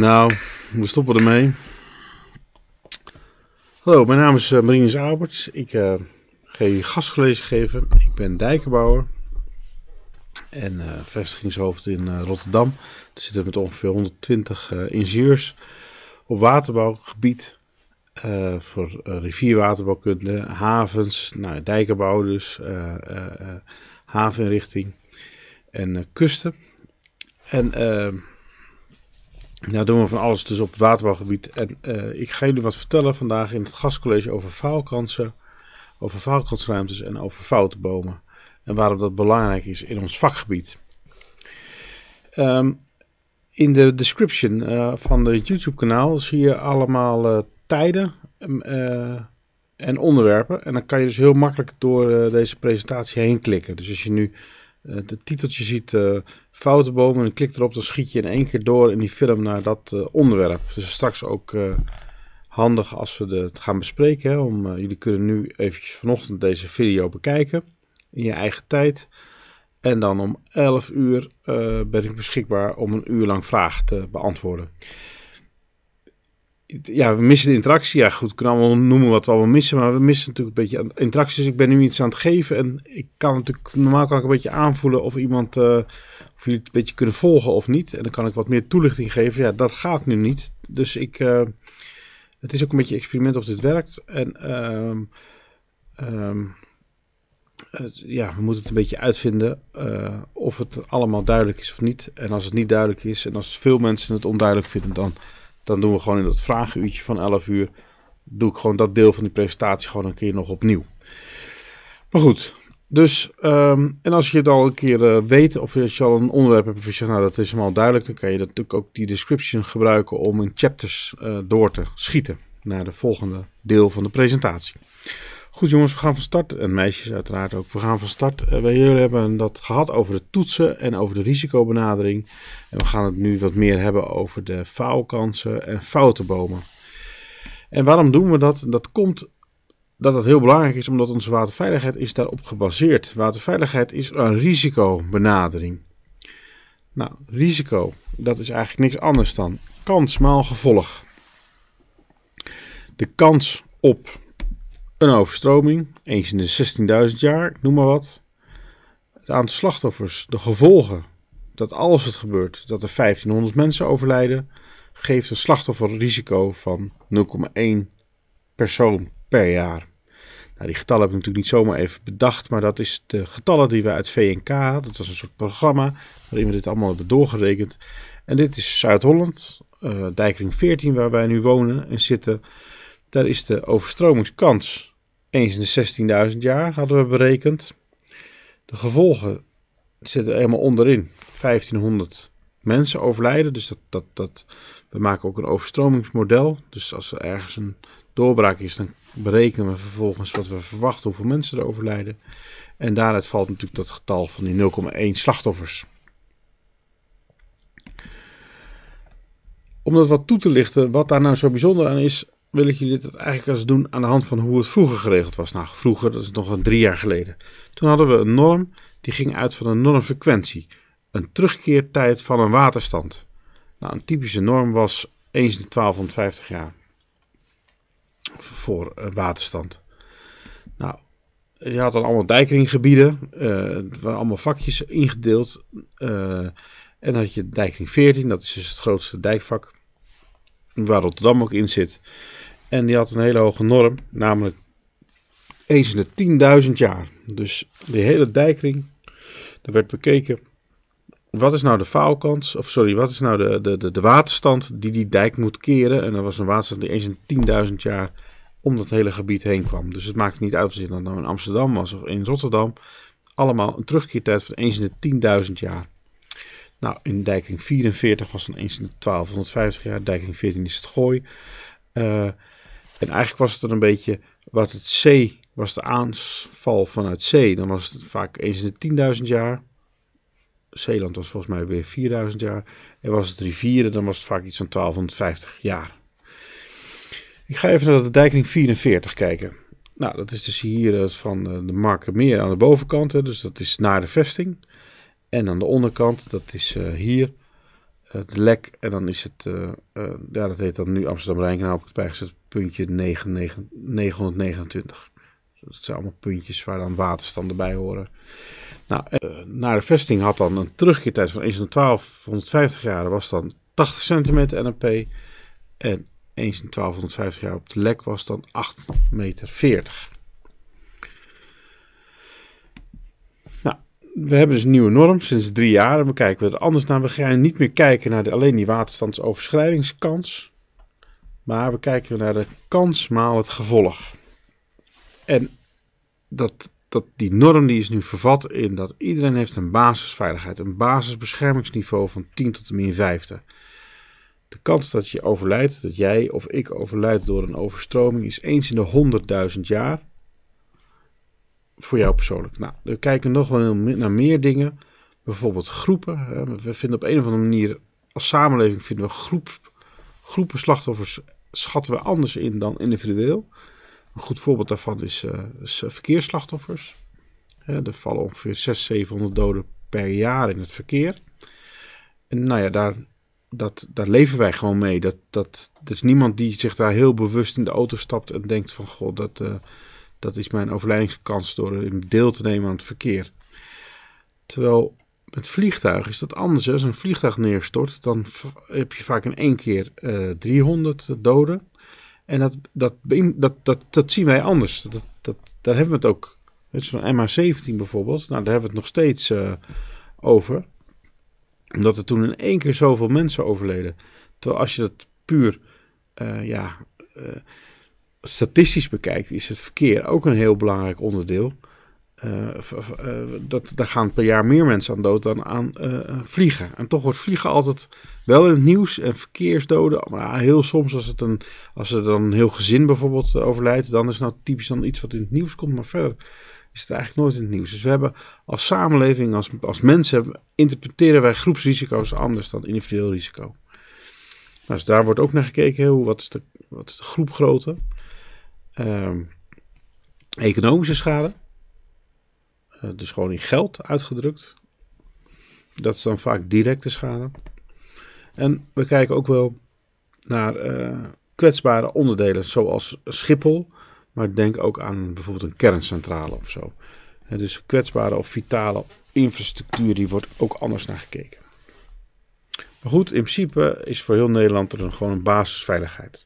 Nou, we stoppen ermee. Hallo, mijn naam is eh, Marinus Alberts. Ik uh, ga je gastcollege geven. Ik ben dijkenbouwer en eh, vestigingshoofd in Rotterdam. Er zitten met ongeveer 120 ingenieurs op waterbouwgebied. voor rivierwaterbouwkunde, havens, nou, dijkenbouw dus, haveninrichting en kusten. En nou doen we van alles dus op het waterbouwgebied. En eh, ik ga jullie wat vertellen vandaag in het gastcollege over faalkansen, over faalkansruimtes en over foutenbomen. En waarom dat belangrijk is in ons vakgebied. Ehm, in de description eh, van het YouTube kanaal zie je allemaal eh, tijden mm, en onderwerpen. En dan kan je dus heel makkelijk door deze presentatie heen klikken. Dus als je nu het eh, titeltje ziet uh, eh, Foutenbomen en klikt erop, dan schiet je in één keer door in die film naar dat uh, onderwerp. Dus straks ook handig als we het gaan bespreken. om, jullie kunnen nu eventjes vanochtend deze video bekijken in je eigen tijd. En dan om 11 uur ben ik beschikbaar om een uur lang vragen te beantwoorden ja, we missen de interactie. Ja, goed, kunnen allemaal noemen wat we allemaal missen. Maar we missen natuurlijk een beetje interactie. Dus ik ben nu iets aan het geven. En ik kan natuurlijk, normaal kan ik een beetje aanvoelen of iemand, eh, of jullie het een beetje kunnen volgen of niet. En dan kan ik wat meer toelichting geven. Ja, dat gaat nu niet. Dus ik, eh, het is ook een beetje experiment of dit werkt. En ehm, ehm, ja, we moeten het een beetje uitvinden eh, of het allemaal duidelijk is of niet. En als het niet duidelijk is en als veel mensen het onduidelijk vinden, dan dan doen we gewoon in dat vragenuurtje van 11 uur. Doe ik gewoon dat deel van die presentatie gewoon een keer nog opnieuw. Maar goed, dus, ehm, en als je het al een keer eh, weet, of als je al een onderwerp hebt of je nou dat is helemaal duidelijk, dan kan je natuurlijk ook die description gebruiken om in chapters eh, door te schieten naar de volgende deel van de presentatie. Goed jongens, we gaan van start, en meisjes uiteraard ook, we gaan van start. Uh, wij jullie hebben dat gehad over de toetsen en over de risicobenadering. En we gaan het nu wat meer hebben over de faalkansen en foutenbomen. En waarom doen we dat? Dat komt dat dat heel belangrijk is, omdat onze waterveiligheid is daarop gebaseerd. Waterveiligheid is een risicobenadering. Nou, risico, dat is eigenlijk niks anders dan kans maal gevolg. De kans op een overstroming, eens in de 16.000 jaar, noem maar wat. Het aantal slachtoffers, de gevolgen, dat als het gebeurt, dat er 1500 mensen overlijden, geeft een slachtofferrisico van 0,1 persoon per jaar. Nou, die getallen heb ik natuurlijk niet zomaar even bedacht, maar dat is de getallen die we uit VNK hadden. Dat was een soort programma waarin we dit allemaal hebben doorgerekend. En dit is Zuid-Holland, uh, Dijkring 14, waar wij nu wonen en zitten. Daar is de overstromingskans eens in de 16.000 jaar hadden we berekend. De gevolgen zitten helemaal onderin. 1500 mensen overlijden, dus dat, dat, dat, we maken ook een overstromingsmodel. Dus als er ergens een doorbraak is, dan berekenen we vervolgens wat we verwachten, hoeveel mensen er overlijden. En daaruit valt natuurlijk dat getal van die 0,1 slachtoffers. Om dat wat toe te lichten, wat daar nou zo bijzonder aan is, wil ik jullie dit eigenlijk eens doen aan de hand van hoe het vroeger geregeld was. Nou, vroeger, dat is nog wel drie jaar geleden. Toen hadden we een norm die ging uit van een normfrequentie, een terugkeertijd van een waterstand. Nou, een typische norm was eens in 1250 jaar voor een waterstand. Nou, je had dan allemaal dijkringgebieden, uh, eh, waren allemaal vakjes ingedeeld. Eh, en dan had je dijkring 14, dat is dus het grootste dijkvak, waar Rotterdam ook in zit. En die had een hele hoge norm, namelijk eens in de 10.000 jaar. Dus die hele dijkring, er werd bekeken, wat is nou de faalkans, of sorry, wat is nou de, de, de, waterstand die die dijk moet keren. En dat was een waterstand die eens in 10.000 jaar om dat hele gebied heen kwam. Dus het maakt niet uit of het nou in Amsterdam was of in Rotterdam. Allemaal een terugkeertijd van eens in de 10.000 jaar. Nou, in dijkring 44 was dan eens in de 1250 jaar. Dijkring 14 is het gooi. Eh, en eigenlijk was het een beetje wat het zee was de aanval vanuit zee. Dan was het vaak eens in de 10.000 jaar. Zeeland was volgens mij weer 4000 jaar. En was het rivieren, dan was het vaak iets van 1250 jaar. Ik ga even naar de dijkring 44 kijken. Nou, dat is dus hier eh, van eh, de Markermeer aan de bovenkant. Dus dat is naar de vesting. En aan de onderkant, dat is eh, hier het lek. En dan is het, ja, dat heet dan nu Amsterdam-Rijnkanaal, heb het bijgezet puntje 929. dat zijn allemaal puntjes waar dan waterstanden bij horen. Nou, eh, naar de vesting had dan een terugkeertijd van eens in 1250 jaar was dan 80 centimeter NAP. En eens in 1250 jaar op de lek was dan 8,40 meter. Nou, we hebben dus een nieuwe norm sinds drie jaar. we kijken we er anders naar. We gaan niet meer kijken naar de, alleen die waterstandsoverschrijdingskans. Maar we kijken naar de kans maal het gevolg. En dat, dat, die norm die is nu vervat in dat iedereen heeft een basisveiligheid, een basisbeschermingsniveau van 10 tot en min 50. De kans dat je overlijdt, dat jij of ik overlijdt door een overstroming, is eens in de 100.000 jaar. Voor jou persoonlijk. Nou, we kijken nog wel naar meer dingen. Bijvoorbeeld groepen. We vinden op een of andere manier, als samenleving, vinden we groep, groepen slachtoffers schatten we anders in dan individueel. Een goed voorbeeld daarvan is, uh, verkeersslachtoffers. er vallen ongeveer 600, 700 doden per jaar in het verkeer. En nou ja, daar, dat, daar leven wij gewoon mee. Dat, dat, er is niemand die zich daar heel bewust in de auto stapt en denkt van... ...goh, dat, eh, dat is mijn overlijdingskans door deel te nemen aan het verkeer. Terwijl met vliegtuig is dat anders. Als een vliegtuig neerstort, dan heb je vaak in één keer uh, eh, 300 doden. En dat, dat, dat, dat, dat zien wij anders. Dat, dat, daar hebben we het ook. Het is van MH17 bijvoorbeeld. Nou, daar hebben we het nog steeds eh, over. Omdat er toen in één keer zoveel mensen overleden. Terwijl als je dat puur eh, ja, statistisch bekijkt, is het verkeer ook een heel belangrijk onderdeel. Eh, eh, dat, daar gaan per jaar meer mensen aan dood dan aan eh, vliegen. En toch wordt vliegen altijd wel in het nieuws en verkeersdoden. Maar heel soms als, het een, als er dan een heel gezin bijvoorbeeld overlijdt, dan is het nou typisch dan iets wat in het nieuws komt. Maar verder is het eigenlijk nooit in het nieuws. Dus we hebben als samenleving, als, als mensen, interpreteren wij groepsrisico's anders dan individueel risico. Nou, dus daar wordt ook naar gekeken, hoe, wat, is de, wat is de groepgrootte? Ehm, economische schade. Eh, dus gewoon in geld uitgedrukt. Dat is dan vaak directe schade. En we kijken ook wel naar eh, kwetsbare onderdelen, zoals Schiphol. Maar denk ook aan bijvoorbeeld een kerncentrale of zo. dus kwetsbare of vitale infrastructuur, die wordt ook anders naar gekeken. Maar goed, in principe is voor heel Nederland er een, gewoon een basisveiligheid.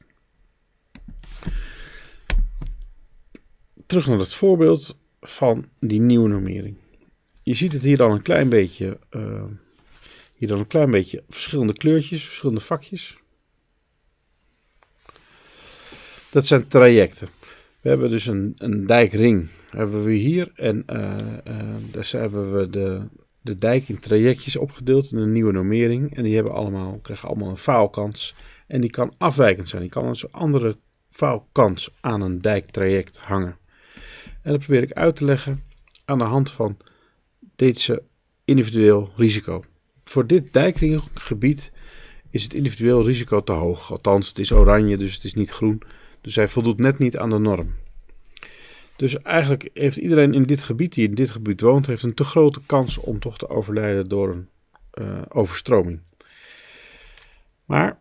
Terug naar het voorbeeld van die nieuwe normering. Je ziet het hier dan een klein beetje, eh, hier dan een klein beetje verschillende kleurtjes, verschillende vakjes. Dat zijn trajecten. We hebben dus een, een dijkring, hebben we hier. En eh, eh, daar hebben we de, de dijk in trajectjes opgedeeld in een nieuwe normering. En die hebben allemaal, krijgen allemaal een faalkans. En die kan afwijkend zijn. Die kan een andere faalkans aan een dijktraject hangen. En dat probeer ik uit te leggen aan de hand van deze individueel risico. Voor dit dijkringgebied is het individueel risico te hoog. Althans, het is oranje, dus het is niet groen. Dus hij voldoet net niet aan de norm. Dus eigenlijk heeft iedereen in dit gebied, die in dit gebied woont, heeft een te grote kans om toch te overlijden door een eh, overstroming. Maar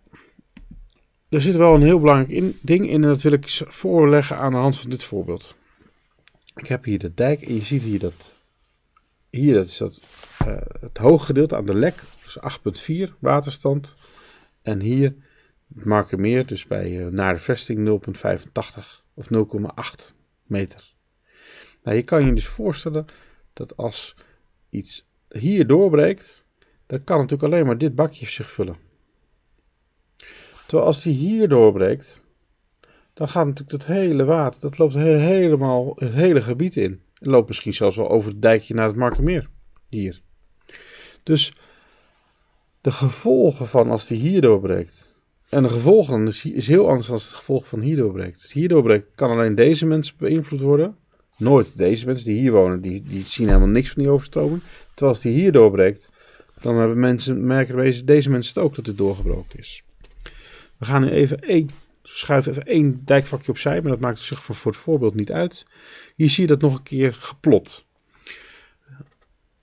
er zit wel een heel belangrijk ding in en dat wil ik voorleggen aan de hand van dit voorbeeld. Ik heb hier de dijk en je ziet hier dat, hier dat is dat, eh, het hoge gedeelte aan de lek, dus 8,4 waterstand. En hier het Markermeer, dus bij uh, naar de vesting 0,85 of 0,8 meter. Nou, je kan je dus voorstellen dat als iets hier doorbreekt, dan kan natuurlijk alleen maar dit bakje zich vullen. Terwijl als die hier doorbreekt, dan gaat natuurlijk dat hele water, dat loopt helemaal het hele gebied in. Het loopt misschien zelfs wel over het dijkje naar het Markermeer. Hier. Dus de gevolgen van als die hier doorbreekt. En de gevolgen dus is, heel anders dan het gevolg van hier doorbreekt. Hierdoor hier doorbreekt kan alleen deze mensen beïnvloed worden. Nooit deze mensen die hier wonen, die, die zien helemaal niks van die overstroming. Terwijl als die hier doorbreekt, dan hebben mensen, merken deze mensen het ook dat het doorgebroken is. We gaan nu even één schuif even één dijkvakje opzij, maar dat maakt zich voor het voorbeeld niet uit. Hier zie je dat nog een keer geplot.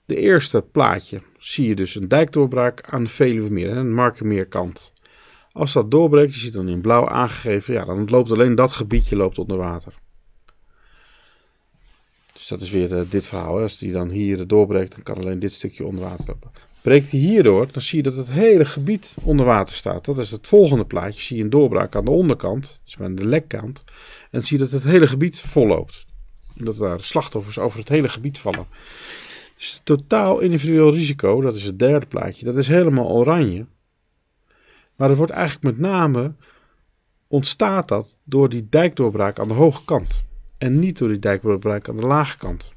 De eerste plaatje zie je dus een dijkdoorbraak aan de Veluwemeer, een Markenmeerkant. Als dat doorbreekt, je ziet dan in blauw aangegeven, ja, dan loopt alleen dat gebiedje loopt onder water. Dus dat is weer eh, dit verhaal. Hè. Als die dan hier doorbreekt, dan kan alleen dit stukje onder water lopen. Breekt hij hierdoor, dan zie je dat het hele gebied onder water staat. Dat is het volgende plaatje. Zie je een doorbraak aan de onderkant, dus aan de lekkant. En zie je dat het hele gebied volloopt. Dat daar slachtoffers over het hele gebied vallen. Dus het totaal individueel risico, dat is het derde plaatje, dat is helemaal oranje. Maar dat wordt eigenlijk met name ontstaat dat door die dijkdoorbraak aan de hoge kant. En niet door die dijkdoorbraak aan de lage kant.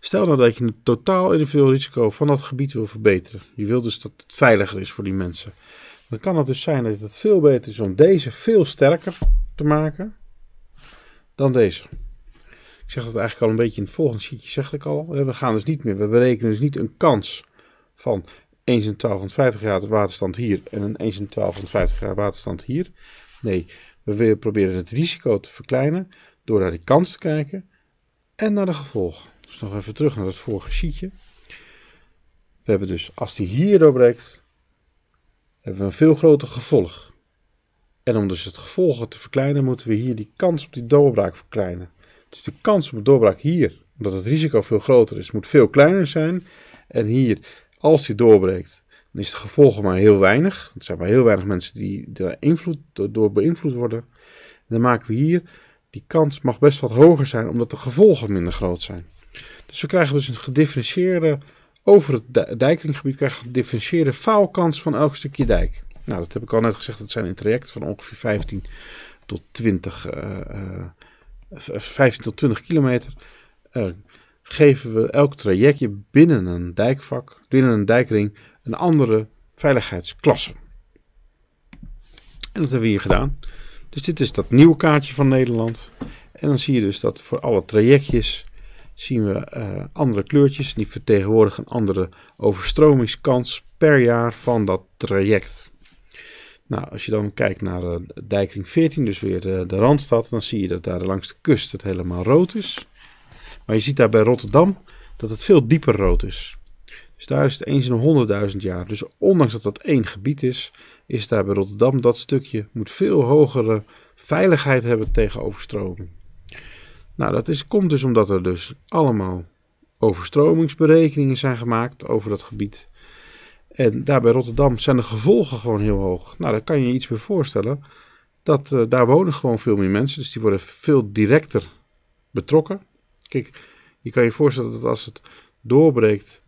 Stel nou dat je het totaal individueel risico van dat gebied wil verbeteren. Je wil dus dat het veiliger is voor die mensen. Dan kan het dus zijn dat het veel beter is om deze veel sterker te maken dan deze. Ik zeg dat eigenlijk al een beetje in het volgende sheetje, zeg ik al. We gaan dus niet meer, we berekenen dus niet een kans van 1 in 12 van 50 graden waterstand hier en een 1 in 12 van 50 graden waterstand hier. Nee, we proberen het risico te verkleinen door naar de kans te kijken en naar de gevolgen. Dus nog even terug naar het vorige schietje. We hebben dus, als die hier doorbreekt, hebben we een veel groter gevolg. En om dus het gevolg te verkleinen, moeten we hier die kans op die doorbraak verkleinen. Dus de kans op de doorbraak hier, omdat het risico veel groter is, moet veel kleiner zijn. En hier, als die doorbreekt, dan is de gevolgen maar heel weinig. Er zijn maar heel weinig mensen die er invloed, door beïnvloed worden. En dan maken we hier, die kans mag best wat hoger zijn, omdat de gevolgen minder groot zijn. Dus we krijgen dus een gedifferentieerde, over het dijkringgebied krijgen we een gedifferentieerde faalkans van elk stukje dijk. Nou, dat heb ik al net gezegd, dat zijn in trajecten van ongeveer 15 tot 20, uh, 15 tot 20 kilometer. Uh, geven we elk trajectje binnen een dijkvak, binnen een dijkring, een andere veiligheidsklasse. En dat hebben we hier gedaan. Dus dit is dat nieuwe kaartje van Nederland. En dan zie je dus dat voor alle trajectjes zien we eh, andere kleurtjes. Die vertegenwoordigen een andere overstromingskans per jaar van dat traject. Nou, als je dan kijkt naar uh, dijkring 14, dus weer de, Randstad, dan zie je dat daar langs de kust het helemaal rood is. Maar je ziet daar bij Rotterdam dat het veel dieper rood is. Dus daar is het eens in 100.000 jaar. Dus ondanks dat dat één gebied is, is daar bij Rotterdam dat stukje moet veel hogere veiligheid hebben tegen overstroming. Nou, dat is, komt dus omdat er dus allemaal overstromingsberekeningen zijn gemaakt over dat gebied. En daar bij Rotterdam zijn de gevolgen gewoon heel hoog. Nou, daar kan je je iets bij voorstellen. Dat, eh, daar wonen gewoon veel meer mensen, dus die worden veel directer betrokken. Kijk, je kan je voorstellen dat als het doorbreekt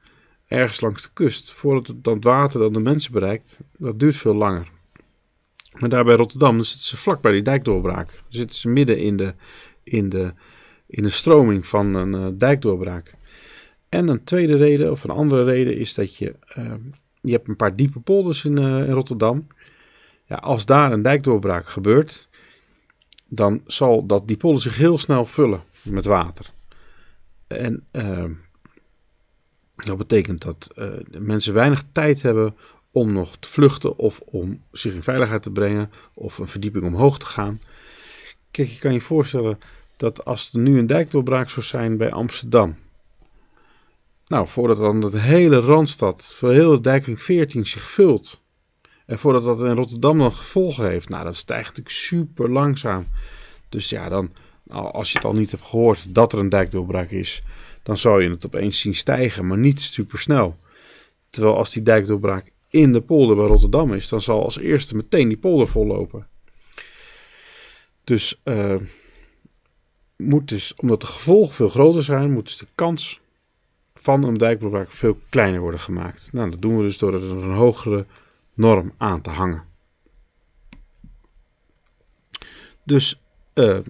ergens langs de kust, voordat het dan het water dan de mensen bereikt, dat duurt veel langer. Maar daar bij Rotterdam dan zitten ze vlak bij die dijkdoorbraak. Dan zitten ze midden in de, in de in de stroming van een eh, dijkdoorbraak. En een tweede reden, of een andere reden, is dat je, ehm, je hebt een paar diepe polders in, eh, in Rotterdam. Ja, als daar een dijkdoorbraak gebeurt, dan zal dat die polder zich heel snel vullen met water. En ehm, dat betekent dat eh, mensen weinig tijd hebben om nog te vluchten of om zich in veiligheid te brengen of een verdieping omhoog te gaan. Kijk, je kan je voorstellen dat als er nu een dijkdoorbraak zou zijn bij Amsterdam. Nou, voordat dan de hele Randstad, voor heel de dijkring 14 zich vult. En voordat dat in Rotterdam dan gevolgen heeft. Nou, dat stijgt natuurlijk super langzaam. Dus ja, dan, als je het al niet hebt gehoord dat er een dijkdoorbraak is, dan zou je het opeens zien stijgen, maar niet super snel. Terwijl als die dijkdoorbraak in de polder bij Rotterdam is, dan zal als eerste meteen die polder vollopen. Dus eh, moet dus, omdat de gevolgen veel groter zijn, moet dus de kans van een dijkbewaak veel kleiner worden gemaakt. Nou, dat doen we dus door er een hogere norm aan te hangen. Dus eh, eh,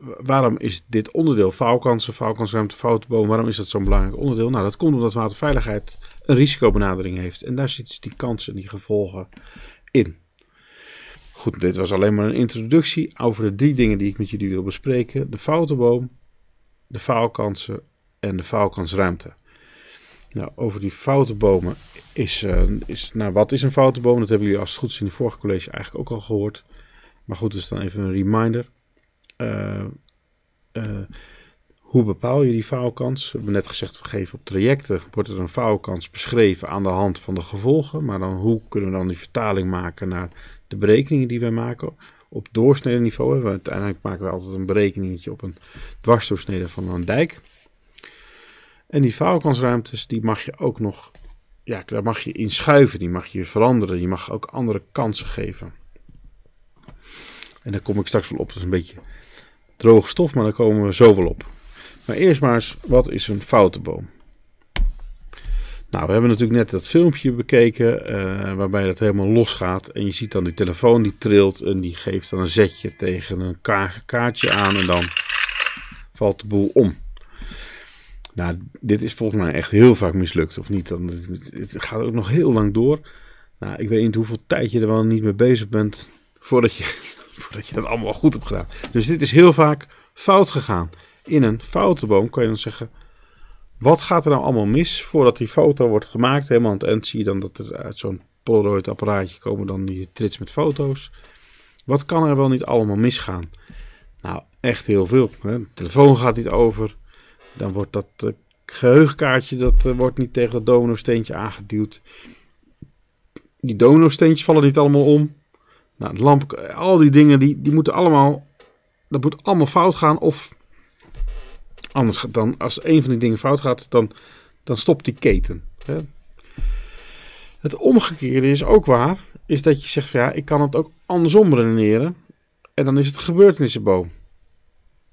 waarom is dit onderdeel vouwkansen, vouwkansruimte, foutenboom, waarom is dat zo'n belangrijk onderdeel? Nou, dat komt omdat waterveiligheid een risicobenadering heeft. En daar zitten dus die kansen en die gevolgen in. Goed, dit was alleen maar een introductie over de drie dingen die ik met jullie wil bespreken: de foutenboom, de faalkansen en de faalkansruimte. Nou, over die foutenbomen is, eh, is. Nou, wat is een foutenboom? Dat hebben jullie als het goed is in het vorige college eigenlijk ook al gehoord. Maar goed, dus dan even een reminder. Eh, eh, hoe bepaal je die faalkans? We hebben net gezegd, we geven op trajecten, wordt er een faalkans beschreven aan de hand van de gevolgen. Maar dan hoe kunnen we dan die vertaling maken naar de berekeningen die wij maken op doorsnede niveau Uiteindelijk maken we altijd een berekeningetje op een dwarsdoorsnede van een dijk. En die foutkansruimtes die mag je ook nog, ja, daar mag je in schuiven, die mag je veranderen, je mag ook andere kansen geven. En daar kom ik straks wel op, dat is een beetje droge stof, maar daar komen we zo wel op. Maar eerst maar eens, wat is een foutenboom? Nou, we hebben natuurlijk net dat filmpje bekeken eh, waarbij dat helemaal losgaat. En je ziet dan die telefoon die trilt en die geeft dan een zetje tegen een kaartje aan en dan valt de boel om. Nou, dit is volgens mij echt heel vaak mislukt, of niet? Dan, het, gaat ook nog heel lang door. Nou, ik weet niet hoeveel tijd je er wel niet mee bezig bent voordat je, voordat je dat allemaal goed hebt gedaan. Dus dit is heel vaak fout gegaan. In een foutenboom kan je dan zeggen, wat gaat er nou allemaal mis voordat die foto wordt gemaakt? Helemaal aan het eind zie je dan dat er uit zo'n Polaroid apparaatje komen dan die trits met foto's. Wat kan er wel niet allemaal misgaan? Nou, echt heel veel. Hè? De telefoon gaat niet over. Dan wordt dat eh, geheugenkaartje dat, eh, wordt niet tegen dat domino-steentje aangeduwd. Die domino-steentjes vallen niet allemaal om. Nou, lamp, eh, al die dingen, die, die moeten allemaal... Dat moet allemaal fout gaan of Anders dan als een van die dingen fout gaat, dan, dan stopt die keten. Hè? Het omgekeerde is ook waar, is dat je zegt van ja, ik kan het ook andersom redeneren. En dan is het gebeurtenissenboom.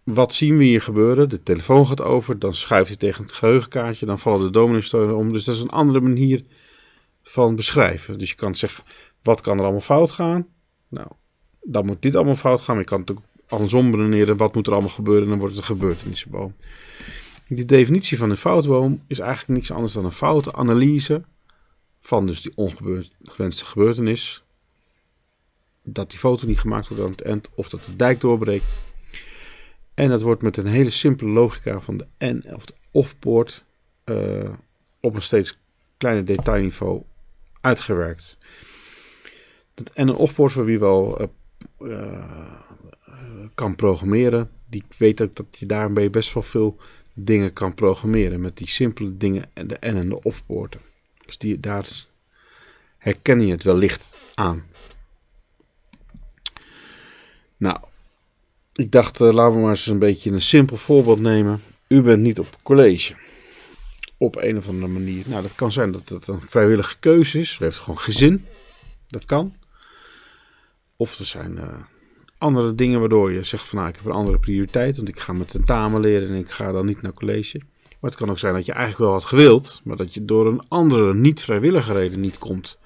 Wat zien we hier gebeuren? De telefoon gaat over, dan schuift hij tegen het geheugenkaartje, dan vallen de dominee om. Dus dat is een andere manier van beschrijven. Dus je kan zeggen, wat kan er allemaal fout gaan? Nou, dan moet dit allemaal fout gaan. Maar je kan het ook andersom redeneren, wat moet er allemaal gebeuren, dan wordt het een gebeurtenissenboom. Die definitie van een foutboom is eigenlijk niks anders dan een foute analyse van dus die ongewenste gebeurtenis. Dat die foto niet gemaakt wordt aan het eind of dat de dijk doorbreekt. En dat wordt met een hele simpele logica van de en of de off-poort eh, op een steeds kleiner detailniveau uitgewerkt. Dat en een of poort voor wie wel eh, eh, kan programmeren, die weet ook dat je daarmee best wel veel dingen kan programmeren. Met die simpele dingen en de en en de of-poorten. Dus die, daar herken je het wellicht aan. Nou, ik dacht, eh, laten we maar eens een beetje een simpel voorbeeld nemen. U bent niet op college. Op een of andere manier. Nou, dat kan zijn dat het een vrijwillige keuze is. U heeft gewoon gezin. Dat kan. Of er zijn eh, andere dingen waardoor je zegt van nou, ik heb een andere prioriteit, want ik ga mijn tentamen leren en ik ga dan niet naar college. Maar het kan ook zijn dat je eigenlijk wel had gewild, maar dat je door een andere niet vrijwillige reden niet komt.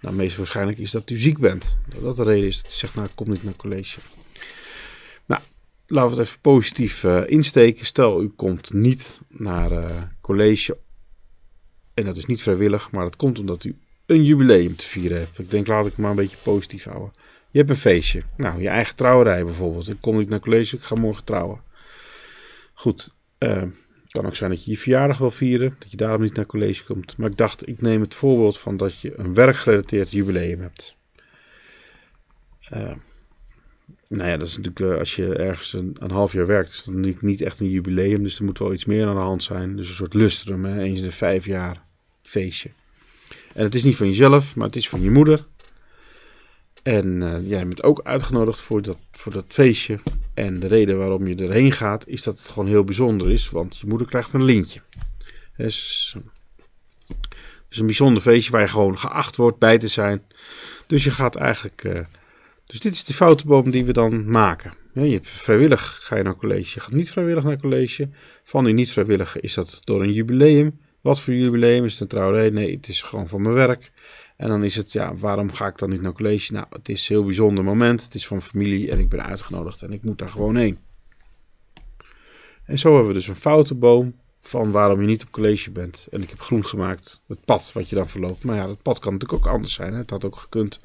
Nou, meest waarschijnlijk is dat u ziek bent. Dat de reden is dat u zegt, nou, ik kom niet naar college. Nou, laten we het even positief eh, insteken. Stel, u komt niet naar eh, college. En dat is niet vrijwillig, maar dat komt omdat u een jubileum te vieren hebt. Ik denk, laat ik het maar een beetje positief houden. Je hebt een feestje. Nou, je eigen trouwerij bijvoorbeeld. Ik kom niet naar college, ik ga morgen trouwen. Goed. Uh, kan ook zijn dat je je verjaardag wil vieren, dat je daarom niet naar college komt. Maar ik dacht, ik neem het voorbeeld van dat je een werkgerelateerd jubileum hebt. Uh, nou ja, dat is natuurlijk eh, als je ergens een, half jaar werkt, is dat natuurlijk niet echt een jubileum. Dus er moet wel iets meer aan de hand zijn. Dus een soort lustrum, hè? eens in de vijf jaar feestje. En het is niet van jezelf, maar het is van je moeder. En eh, jij bent ook uitgenodigd voor dat, voor dat feestje. En de reden waarom je erheen gaat, is dat het gewoon heel bijzonder is. Want je moeder krijgt een lintje. het is een bijzonder feestje waar je gewoon geacht wordt bij te zijn. Dus je gaat eigenlijk. Eh, dus dit is de foutenboom die we dan maken. Ja, je hebt vrijwillig ga je naar college, je gaat niet vrijwillig naar college. Van die niet-vrijwilligen is dat door een jubileum. Wat voor jubileum is het een trouwerij? Nee, het is gewoon van mijn werk. En dan is het, ja, waarom ga ik dan niet naar college? Nou, het is een heel bijzonder moment. Het is van familie en ik ben uitgenodigd en ik moet daar gewoon heen. En zo hebben we dus een foutenboom van waarom je niet op college bent. En ik heb groen gemaakt het pad wat je dan verloopt. Maar ja, dat pad kan natuurlijk ook anders zijn. Hè? Het had ook gekund.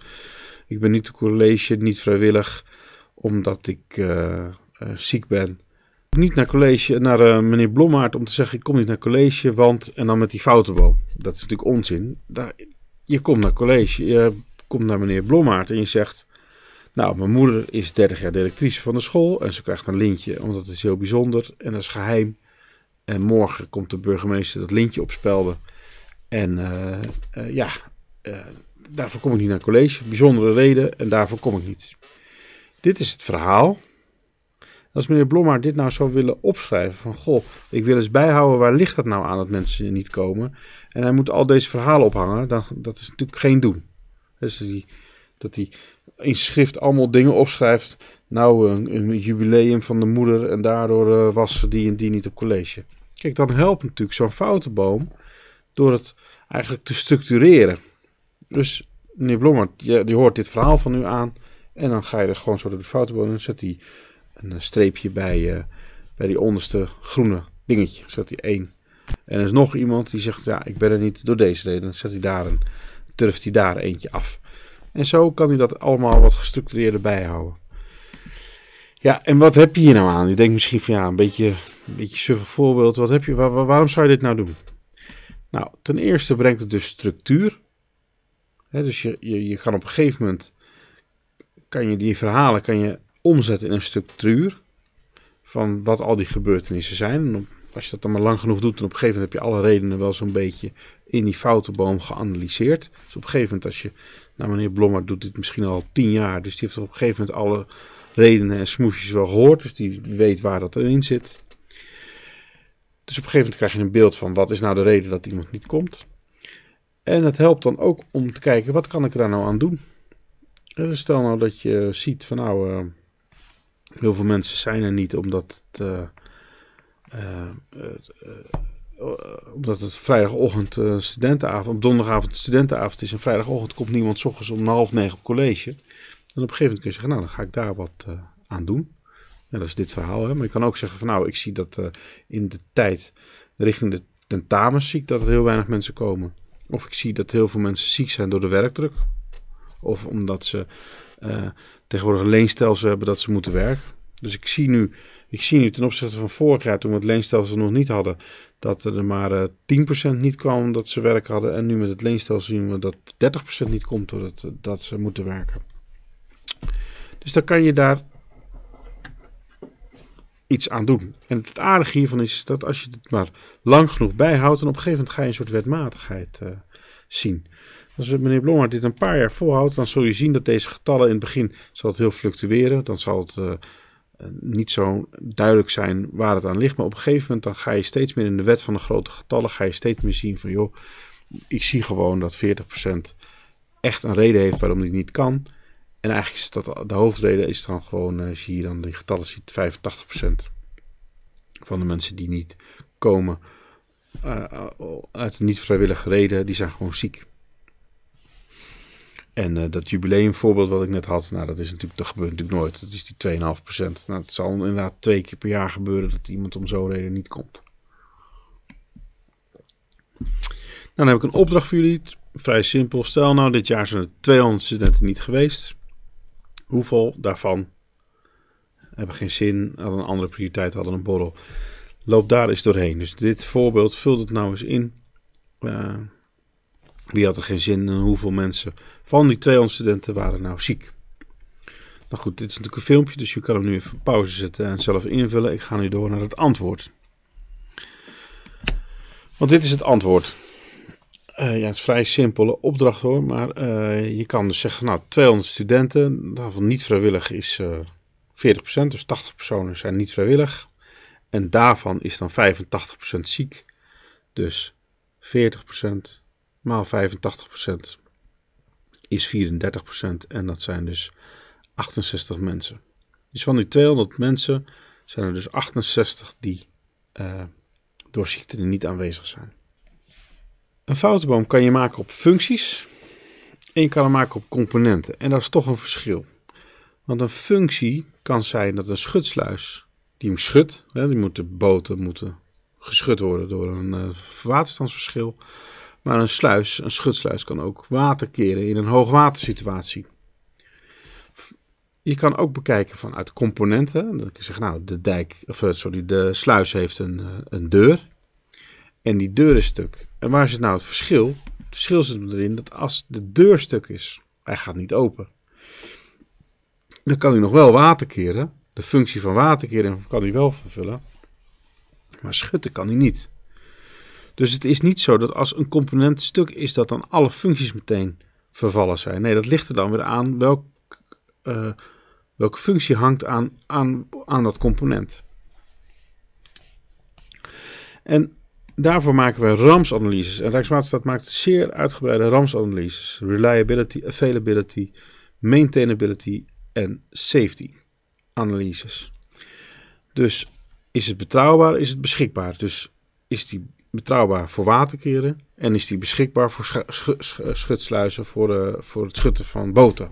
Ik ben niet op college, niet vrijwillig, omdat ik eh, eh, ziek ben. Niet naar college, naar eh, meneer Blommaert om te zeggen: ik kom niet naar college, want. En dan met die foutenboom. Dat is natuurlijk onzin. Daar, je komt naar college, je komt naar meneer Blommaert en je zegt... Nou, mijn moeder is 30 jaar directrice van de school en ze krijgt een lintje, omdat het is heel bijzonder en dat is geheim. En morgen komt de burgemeester dat lintje opspelden. En eh, eh, ja, eh, daarvoor kom ik niet naar college. Bijzondere reden en daarvoor kom ik niet. Dit is het verhaal als meneer Blommer dit nou zou willen opschrijven van goh, ik wil eens bijhouden waar ligt dat nou aan dat mensen niet komen. En hij moet al deze verhalen ophangen, dan, dat is natuurlijk geen doen. Dus dat hij in schrift allemaal dingen opschrijft. Nou, een, jubileum van de moeder en daardoor eh, was die en die niet op college. Kijk, dan helpt natuurlijk zo'n foutenboom door het eigenlijk te structureren. Dus meneer Blommer, die, hoort dit verhaal van u aan. En dan ga je er gewoon zo door de foutenboom en zet die een streepje bij, eh, bij die onderste groene dingetje. Zet hij één. En er is nog iemand die zegt, ja, ik ben er niet door deze reden. Dan zet hij daar een, turft hij daar eentje af. En zo kan hij dat allemaal wat gestructureerder bijhouden. Ja, en wat heb je hier nou aan? Je denkt misschien van ja, een beetje, een beetje voorbeeld. Wat heb je, waarom zou je dit nou doen? Nou, ten eerste brengt het dus structuur. dus je, je, je kan op een gegeven moment, kan je die verhalen kan je omzet in een structuur van wat al die gebeurtenissen zijn. En als je dat dan maar lang genoeg doet, dan op een gegeven moment heb je alle redenen wel zo'n beetje in die foutenboom geanalyseerd. Dus op een gegeven moment, als je, nou meneer Blommer doet dit misschien al tien jaar, dus die heeft op een gegeven moment alle redenen en smoesjes wel gehoord, dus die weet waar dat erin zit. Dus op een gegeven moment krijg je een beeld van wat is nou de reden dat iemand niet komt. En het helpt dan ook om te kijken, wat kan ik daar nou aan doen? Eh, stel nou dat je ziet van nou, eh, Heel veel mensen zijn er niet omdat het, eh, eh, eh, oh, omdat het vrijdagochtend studentenavond, op donderdagavond studentenavond is en vrijdagochtend komt niemand s ochtends om half negen op college. En op een gegeven moment kun je zeggen, nou dan ga ik daar wat aan doen. En dat is dit verhaal. Hè? Maar je kan ook zeggen van nou, ik zie dat in de tijd richting de tentamens zie dat er heel weinig mensen komen. Of ik zie dat heel veel mensen ziek zijn door de werkdruk. Of omdat ze eh, tegenwoordig een leenstelsel hebben dat ze moeten werken. Dus ik zie nu, ik zie nu ten opzichte van vorig jaar, toen we het leenstelsel nog niet hadden, dat er maar 10% eh, niet kwam dat ze werk hadden. En nu met het leenstelsel zien we dat 30% niet komt doordat eh, dat ze moeten werken. Dus dan kan je daar iets aan doen. En het aardige hiervan is, dat als je het maar lang genoeg bijhoudt, dan op een gegeven moment ga je een soort wetmatigheid zien. Als meneer Blommer dit een paar jaar volhoudt, dan zul je zien dat deze getallen in het begin zal het heel fluctueren. Dan zal het eh, eh, niet zo duidelijk zijn waar het aan ligt. Maar op een gegeven moment dan ga je steeds meer in de wet van de grote getallen, ga je steeds meer zien van joh, ik zie gewoon dat 40% echt een reden heeft waarom die niet kan. En eigenlijk is dat de hoofdreden is dan gewoon, als eh, je hier dan die getallen ziet, 85% van de mensen die niet komen uit een niet vrijwillige reden, die zijn gewoon ziek. En eh, dat jubileumvoorbeeld wat ik net had, nou, dat, is natuurlijk, dat gebeurt natuurlijk nooit. Dat is die 2,5%. Nou, het zal inderdaad twee keer per jaar gebeuren dat iemand om zo'n reden niet komt. Nou, dan heb ik een opdracht voor jullie. Vrij simpel. Stel nou, dit jaar zijn er 200 studenten niet geweest. Hoeveel daarvan hebben geen zin, hadden een andere prioriteit, hadden een borrel. Loop daar eens doorheen. Dus dit voorbeeld, vul het nou eens in. Uh, wie had er geen zin en hoeveel mensen van die 200 studenten waren nou ziek? Nou goed, dit is natuurlijk een filmpje, dus je kan hem nu even pauze zetten en zelf invullen. Ik ga nu door naar het antwoord. Want dit is het antwoord. Eh, ja, het is vrij simpele opdracht hoor, maar eh, je kan dus zeggen, nou 200 studenten, daarvan niet vrijwillig is 40%, eh, dus 80 personen zijn niet vrijwillig. En daarvan is dan 85% ziek, dus 40% maal 85% is 34% en dat zijn dus 68 mensen. Dus van die 200 mensen zijn er dus 68 die eh, door ziekte niet aanwezig zijn. Een foutenboom kan je maken op functies en je kan hem maken op componenten. En dat is toch een verschil. Want een functie kan zijn dat een schutsluis die hem schudt, hè, die moet de boten moeten geschud worden door een eh, waterstandsverschil. Maar een sluis, een schutsluis, kan ook water keren in een hoogwatersituatie. Je kan ook bekijken vanuit componenten. Dat ik zeg, nou, de, dijk, of, eh, sorry, de sluis heeft een, eh, een deur. En die deur is stuk. En waar zit nou het verschil? Het verschil zit erin dat als de deur stuk is, hij gaat niet open. Dan kan hij nog wel water keren. De functie van waterkeren kan hij wel vervullen. Maar schutten kan hij niet. Dus het is niet zo dat als een component stuk is, dat dan alle functies meteen vervallen zijn. Nee, dat ligt er dan weer aan welk, eh, welke functie hangt aan, aan, aan dat component. En daarvoor maken we RAMS-analyses. En Rijkswaterstaat maakt zeer uitgebreide RAMS-analyses. Reliability, availability, maintainability en safety analyses. Dus is het betrouwbaar, is het beschikbaar? Dus is die betrouwbaar voor waterkeren en is die beschikbaar voor schutsluizen voor, de, eh, voor het schutten van boten.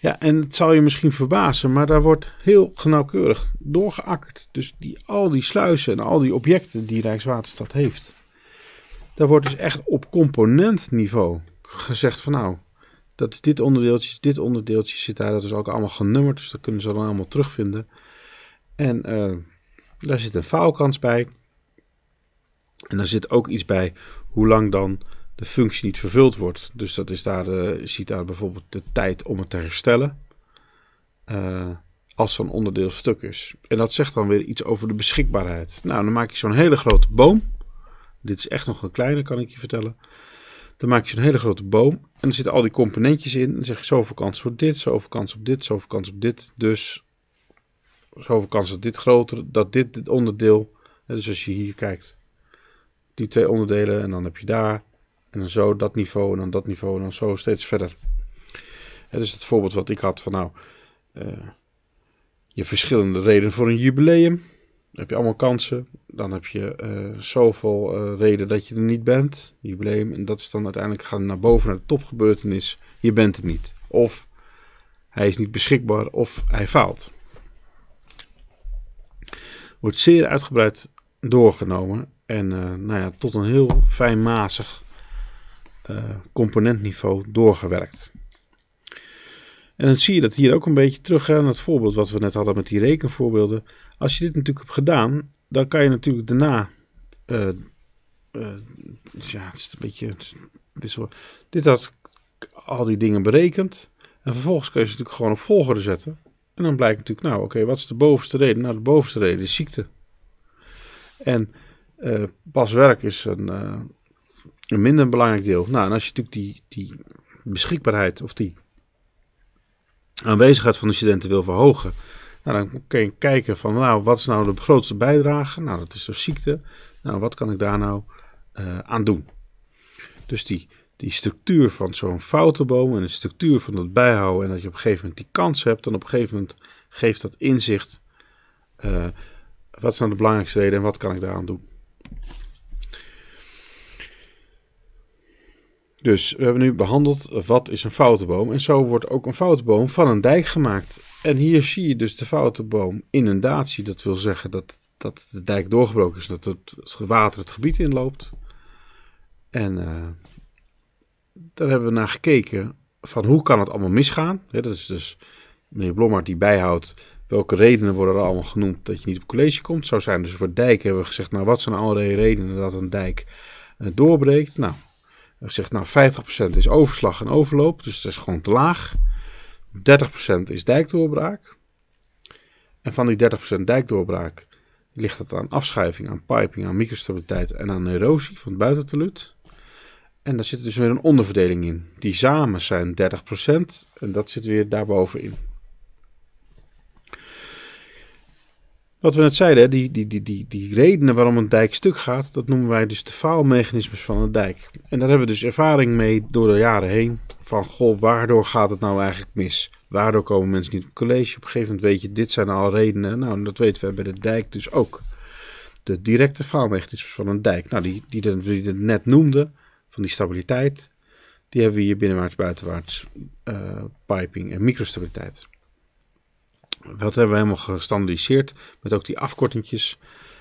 Ja, en het zal je misschien verbazen, maar daar wordt heel nauwkeurig doorgeakkerd. Dus die, al die sluizen en al die objecten die Rijkswaterstaat heeft, daar wordt dus echt op componentniveau gezegd van nou, dat is dit onderdeeltje, dit onderdeeltje zit daar, dat is ook allemaal genummerd, dus dat kunnen ze dan allemaal terugvinden. En eh, daar zit een faalkans bij. En daar zit ook iets bij hoe lang dan de functie niet vervuld wordt. Dus dat is daar, uh, ziet daar bijvoorbeeld de tijd om het te herstellen. Uh, als zo'n onderdeel stuk is. En dat zegt dan weer iets over de beschikbaarheid. Nou, dan maak je zo'n hele grote boom. Dit is echt nog een kleine, kan ik je vertellen. Dan maak je zo'n hele grote boom. En er zitten al die componentjes in. En dan zeg je zoveel kans voor dit, zoveel kans op dit, zoveel kans op dit. Dus zoveel kans dat dit groter, dat dit, dit onderdeel. Dus als je hier kijkt, die twee onderdelen en dan heb je daar en dan zo dat niveau en dan dat niveau en dan zo steeds verder. Het is het voorbeeld wat ik had van nou, eh, je verschillende redenen voor een jubileum. Dan heb je allemaal kansen. Dan heb je eh, zoveel uh, reden dat je er niet bent. Jubileum. En dat is dan uiteindelijk gaan naar boven naar de topgebeurtenis. Je bent er niet. Of hij is niet beschikbaar. Of hij faalt. Wordt zeer uitgebreid doorgenomen. En eh, nou ja, tot een heel fijnmazig eh, componentniveau doorgewerkt. En dan zie je dat hier ook een beetje terug aan het voorbeeld wat we net hadden met die rekenvoorbeelden. Als je dit natuurlijk hebt gedaan, dan kan je natuurlijk daarna. Eh, ja, het is een beetje. Dit had al die dingen berekend. En vervolgens kun je ze natuurlijk gewoon op volgorde zetten. En dan blijkt natuurlijk, nou oké, wat is de bovenste reden? Nou, de bovenste reden is ziekte. En eh, pas werk is een, eh, een minder belangrijk deel. Nou, en als je natuurlijk die, die beschikbaarheid of die aanwezigheid van de studenten wil verhogen, nou, dan kun je kijken van, nou, wat is nou de grootste bijdrage? Nou, dat is de ziekte. Nou, wat kan ik daar nou eh, aan doen? Dus die, die structuur van zo'n foutenboom en de structuur van dat bijhouden en dat je op een gegeven moment die kans hebt, dan op een gegeven moment geeft dat inzicht, wat zijn nou de belangrijkste reden en wat kan ik daaraan doen? Dus we hebben nu behandeld wat is een foutenboom. En zo wordt ook een foutenboom van een dijk gemaakt. En hier zie je dus de foutenboom inundatie. Dat wil zeggen dat, dat de dijk doorgebroken is. Dat het water het gebied inloopt. En eh, daar hebben we naar gekeken van hoe kan het allemaal misgaan. dat is dus meneer Blommaert die bijhoudt welke redenen worden er allemaal genoemd dat je niet op college komt. Zo zijn dus bij dijken hebben we gezegd, nou wat zijn allerlei redenen dat een dijk eh, doorbreekt. Nou, zegt nou 50% is overslag en overloop, dus dat is gewoon te laag. 30% is dijkdoorbraak. En van die 30% dijkdoorbraak ligt het aan afschuiving, aan piping, aan microstabiliteit en aan erosie van het buitentalut. En daar zit dus weer een onderverdeling in. Die samen zijn 30% en dat zit weer daarbovenin. Wat we net zeiden, die, die, die, die, die redenen waarom een dijk stuk gaat, dat noemen wij dus de faalmechanismes van een dijk. En daar hebben we dus ervaring mee door de jaren heen. Van goh, waardoor gaat het nou eigenlijk mis? Waardoor komen mensen niet op college? Op een gegeven moment weet je, dit zijn al redenen. Nou, dat weten we bij de dijk dus ook. De directe faalmechanismes van een dijk. Nou, die, die, die, net noemde, van die stabiliteit, die hebben we hier binnenwaarts, buitenwaarts, eh, piping en microstabiliteit. Dat hebben we helemaal gestandardiseerd met ook die afkortingjes.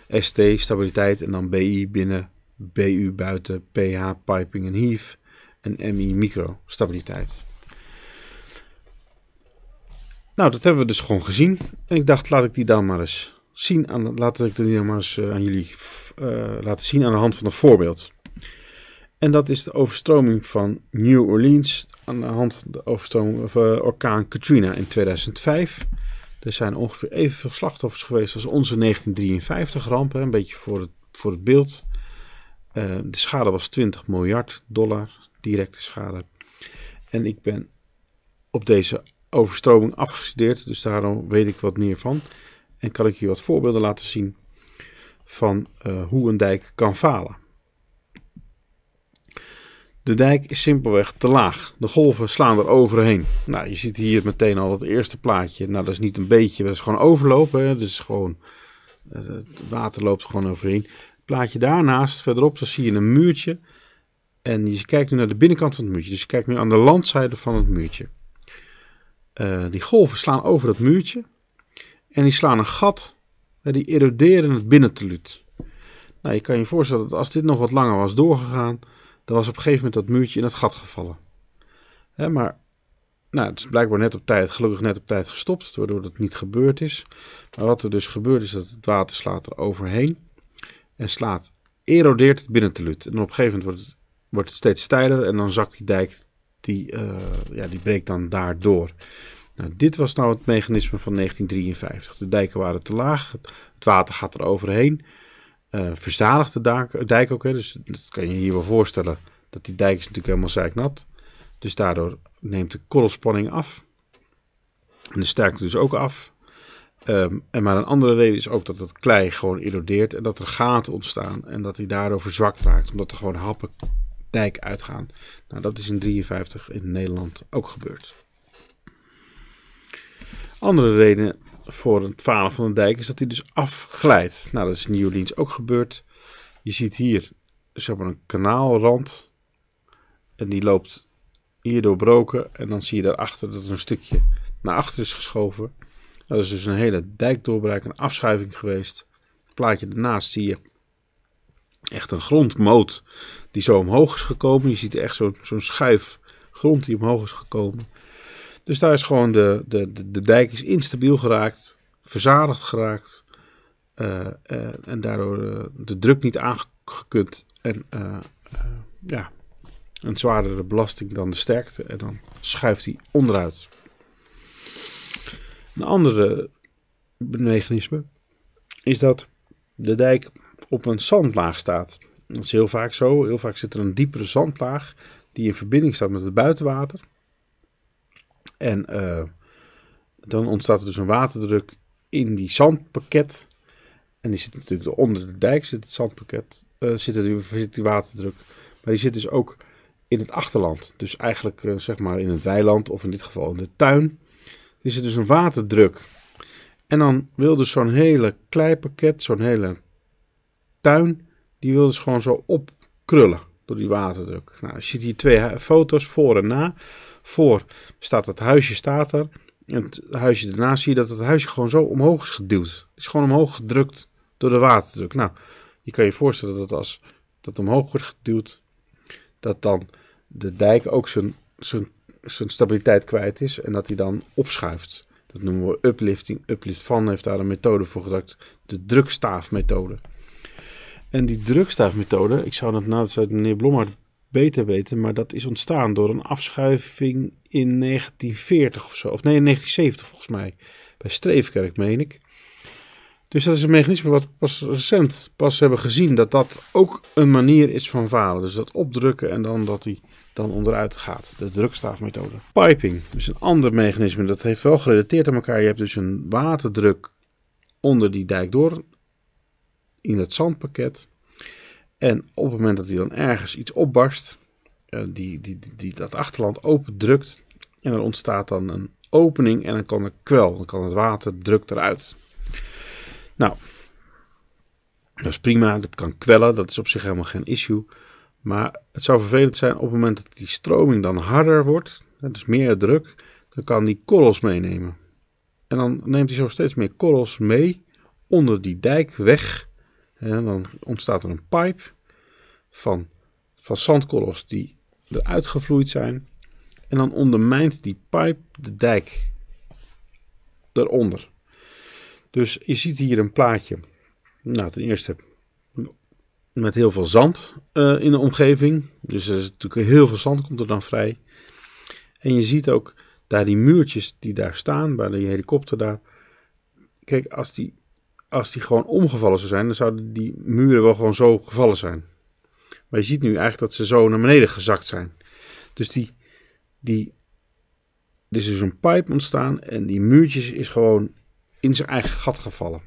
ST, stabiliteit en dan BI binnen, BU buiten, PH, piping en heave en MI micro, stabiliteit. Nou, dat hebben we dus gewoon gezien. En ik dacht, laat ik die dan maar eens zien. Aan, laat ik die dan maar eens eh, aan jullie eh, laten zien aan de hand van een voorbeeld. En dat is de overstroming van New Orleans aan de hand van de overstroming of eh, orkaan Katrina in 2005. Er zijn ongeveer evenveel slachtoffers geweest als onze 1953 rampen, Een beetje voor het, voor het beeld. Eh, de schade was 20 miljard dollar, directe schade. En ik ben op deze overstroming afgestudeerd, dus daarom weet ik wat meer van. En kan ik je wat voorbeelden laten zien van eh, hoe een dijk kan falen. De dijk is simpelweg te laag. De golven slaan er overheen. Nou, je ziet hier meteen al het eerste plaatje. Nou, dat is niet een beetje, dat is gewoon overlopen. Hè. Dat is gewoon, eh, het water loopt gewoon overheen. Het plaatje daarnaast, verderop, dan zie je een muurtje. En je kijkt nu naar de binnenkant van het muurtje. Dus je kijkt nu aan de landzijde van het muurtje. Eh, die golven slaan over het muurtje. En die slaan een gat. En die eroderen het binnenteluut. Nou, je kan je voorstellen dat als dit nog wat langer was doorgegaan dan was op een gegeven moment dat muurtje in het gat gevallen. Hè, maar nou, het is blijkbaar net op tijd, gelukkig net op tijd gestopt, waardoor dat niet gebeurd is. Maar wat er dus gebeurt is dat het water slaat er overheen en slaat, erodeert het binnentelut. En op een gegeven moment wordt het, wordt het steeds steiler en dan zakt die dijk, die, eh, ja, die breekt dan daardoor. Nou, dit was nou het mechanisme van 1953. De dijken waren te laag, het, water gaat er overheen. Eh, verzadigde dijk, ook. Hè? Dus dat kan je hier wel voorstellen. Dat die dijk is natuurlijk helemaal zeiknat. Dus daardoor neemt de korrelspanning af. En de sterkte dus ook af. Ehm, en maar een andere reden is ook dat het klei gewoon erodeert en dat er gaten ontstaan en dat hij daardoor verzwakt raakt, omdat er gewoon happen dijk uitgaan. Nou, dat is in 53 in Nederland ook gebeurd. Andere redenen voor het falen van de dijk is dat hij dus afglijdt. Nou, dat is in New Orleans ook gebeurd. Je ziet hier zeg maar, een kanaalrand. En die loopt hier doorbroken. En dan zie je daarachter dat er een stukje naar achter is geschoven. Dat is dus een hele dijkdoorbraak, een afschuiving geweest. Het plaatje daarnaast zie je echt een grondmoot die zo omhoog is gekomen. Je ziet echt zo'n zo schuif grond die omhoog is gekomen. Dus daar is gewoon de, de, de, de dijk is instabiel geraakt, verzadigd geraakt. en, eh, eh, en daardoor eh, de druk niet aangekund en ja, een zwaardere belasting dan de sterkte. En dan schuift hij onderuit. Een andere mechanisme is dat de dijk op een zandlaag staat. Dat is heel vaak zo. Heel vaak zit er een diepere zandlaag die in verbinding staat met het buitenwater. En eh, dan ontstaat er dus een waterdruk in die zandpakket. En die zit natuurlijk onder de dijk, zit het zandpakket, eh, zit, er, zit die waterdruk. Maar die zit dus ook in het achterland. Dus eigenlijk eh, zeg maar in het weiland of in dit geval in de tuin. Is er dus een waterdruk. En dan wil dus zo'n hele klei pakket, zo'n hele tuin, die wil dus gewoon zo opkrullen door die waterdruk. Nou, je ziet hier twee foto's voor en na voor staat het huisje staat er. En het huisje daarna zie je dat het huisje gewoon zo omhoog is geduwd. is gewoon omhoog gedrukt door de waterdruk. Nou, je kan je voorstellen dat als dat omhoog wordt geduwd, dat dan de dijk ook zijn, zijn, zijn stabiliteit kwijt is en dat hij dan opschuift. Dat noemen we uplifting. Uplift van heeft daar een methode voor gedacht, de drukstaafmethode. En die drukstaafmethode, ik zou dat nadat nou, meneer Blommard beter weten, maar dat is ontstaan door een afschuiving in 1940 of zo. Of nee, in 1970 volgens mij. Bij Streefkerk, meen ik. Dus dat is een mechanisme wat pas recent pas hebben gezien dat dat ook een manier is van falen. Dus dat opdrukken en dan dat hij dan onderuit gaat. De drukstaafmethode. Piping is een ander mechanisme. Dat heeft wel gerelateerd aan elkaar. Je hebt dus een waterdruk onder die dijk door in het zandpakket. En op het moment dat hij dan ergens iets opbarst, eh, die, die, die, die dat achterland open drukt, En er ontstaat dan een opening en dan kan er kwel, dan kan het water drukt eruit. Nou, dat is prima, dat kan kwellen, dat is op zich helemaal geen issue. Maar het zou vervelend zijn op het moment dat die stroming dan harder wordt, dus meer druk, dan kan die korrels meenemen. En dan neemt hij zo steeds meer korrels mee onder die dijk weg. En dan ontstaat er een pipe van, van zandkorrels die eruit gevloeid zijn. En dan ondermijnt die pipe de dijk eronder. Dus je ziet hier een plaatje. Nou, ten eerste met heel veel zand eh, in de omgeving. Dus er is natuurlijk heel veel zand komt er dan vrij. En je ziet ook daar die muurtjes die daar staan, bij de helikopter daar. Kijk, als die als die gewoon omgevallen zou zijn, dan zouden die muren wel gewoon zo gevallen zijn. Maar je ziet nu eigenlijk dat ze zo naar beneden gezakt zijn. Dus die, die, er is dus een pipe ontstaan en die muurtjes is gewoon in zijn eigen gat gevallen.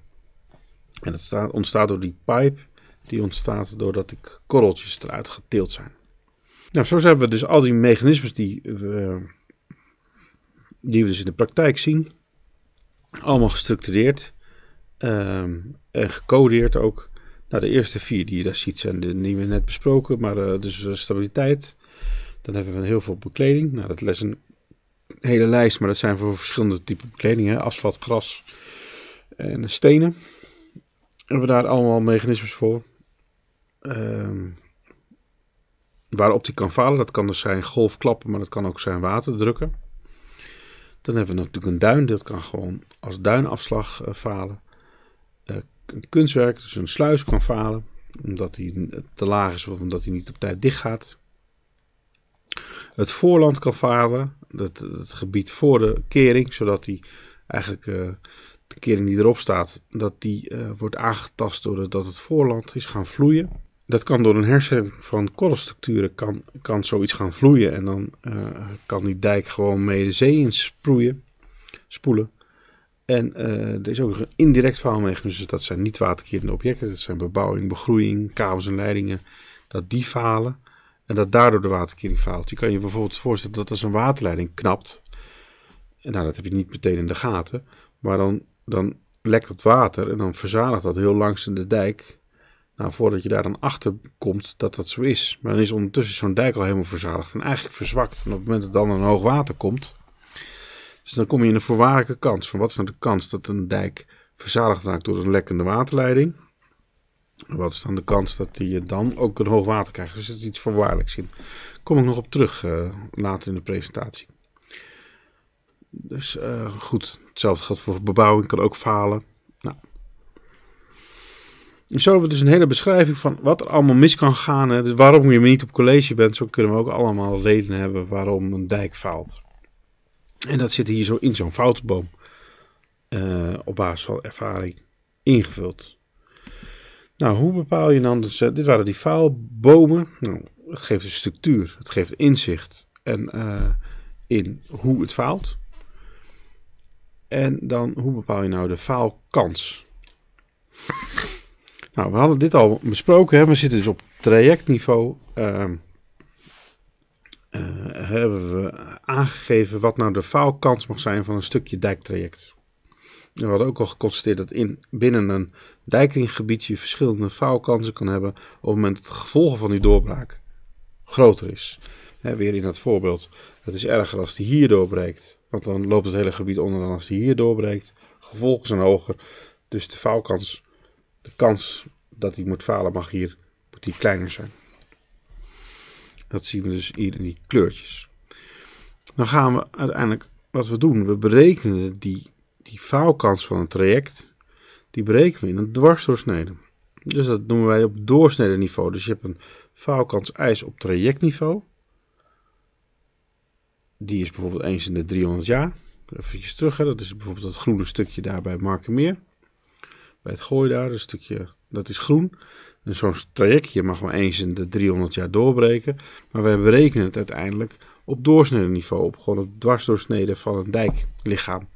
En dat staat, ontstaat door die pipe die ontstaat doordat de korreltjes eruit getild zijn. Nou, zo hebben we dus al die mechanismes die we, die we dus in de praktijk zien, allemaal gestructureerd. Um, en gecodeerd ook. naar nou, de eerste vier die je daar ziet zijn de die we net besproken. Maar eh, dus eh, stabiliteit. Dan hebben we heel veel bekleding. Nou, dat is een hele lijst, maar dat zijn voor verschillende typen bekleding. Hè? Asfalt, gras en stenen. Hebben we daar allemaal mechanismes voor. Ehm, waarop die kan falen. Dat kan dus zijn golfklappen, maar dat kan ook zijn waterdrukken. Dan hebben we natuurlijk een duin. Dat kan gewoon als duinafslag eh, falen een kunstwerk, dus een sluis, kan falen. Omdat hij te laag is of omdat hij niet op tijd dicht gaat. Het voorland kan falen, het, het gebied voor de kering, zodat die eigenlijk eh, de kering die erop staat, dat die eh, wordt aangetast doordat het voorland is gaan vloeien. Dat kan door een hersenning van korrelstructuren kan, kan zoiets gaan vloeien en dan eh, kan die dijk gewoon mee de zee in spoelen. En eh, er is ook nog een indirect faalmechanisme. Dus dat zijn niet waterkerende objecten. Dat zijn bebouwing, begroeiing, kabels en leidingen. Dat die falen. En dat daardoor de waterkering faalt. Je kan je bijvoorbeeld voorstellen dat als een waterleiding knapt. En nou, dat heb je niet meteen in de gaten. Maar dan, dan lekt het water en dan verzadigt dat heel langs in de dijk. Nou, voordat je daar dan achter komt dat dat zo is. Maar dan is ondertussen zo'n dijk al helemaal verzadigd en eigenlijk verzwakt. En op het moment dat dan een hoog water komt, dus dan kom je in een voorwaardelijke kans. Van wat is nou de kans dat een dijk verzadigd raakt door een lekkende waterleiding? Wat is dan de kans dat die eh, dan ook een hoog water krijgt? Dus er zit iets voorwaardelijks in. Kom ik nog op terug eh, later in de presentatie. Dus eh, goed, hetzelfde geldt voor bebouwing, kan ook falen. Nou. zo hebben we dus een hele beschrijving van wat er allemaal mis kan gaan. Hè. Dus waarom je niet op college bent, zo kunnen we ook allemaal redenen hebben waarom een dijk faalt. En dat zit hier zo in zo'n foutenboom. Eh, op basis van ervaring ingevuld. Nou, hoe bepaal je dan? Dus, dit waren die faalbomen. Nou, het geeft een structuur, het geeft inzicht en, eh, in hoe het faalt. En dan, hoe bepaal je nou de faalkans? Nou, we hadden dit al besproken. Hè? We zitten dus op trajectniveau. Ehm, uh, hebben we aangegeven wat nou de faalkans mag zijn van een stukje dijktraject. We hadden ook al geconstateerd dat in, binnen een dijkringgebied je verschillende faalkansen kan hebben op het moment dat de gevolgen van die doorbraak groter is. weer in dat voorbeeld, het is erger als die hier doorbreekt, want dan loopt het hele gebied onder dan als die hier doorbreekt. Gevolgen zijn hoger, dus de faalkans, de kans dat hij moet falen mag hier, die kleiner zijn. Dat zien we dus hier in die kleurtjes. Dan gaan we uiteindelijk wat we doen. We berekenen die, die faalkans van een traject. Die berekenen we in een dwarsdoorsnede. Dus dat doen wij op doorsnede niveau. Dus je hebt een faalkans eis op trajectniveau. Die is bijvoorbeeld eens in de 300 jaar. Even terug, hè. dat is bijvoorbeeld dat groene stukje daar bij Markenmeer. Bij het gooi daar, een stukje, dat is groen. Dus zo'n trajectje mag wel eens in de 300 jaar doorbreken. Maar we berekenen het uiteindelijk op doorsnedeniveau, op gewoon het dwarsdoorsnede van een dijklichaam.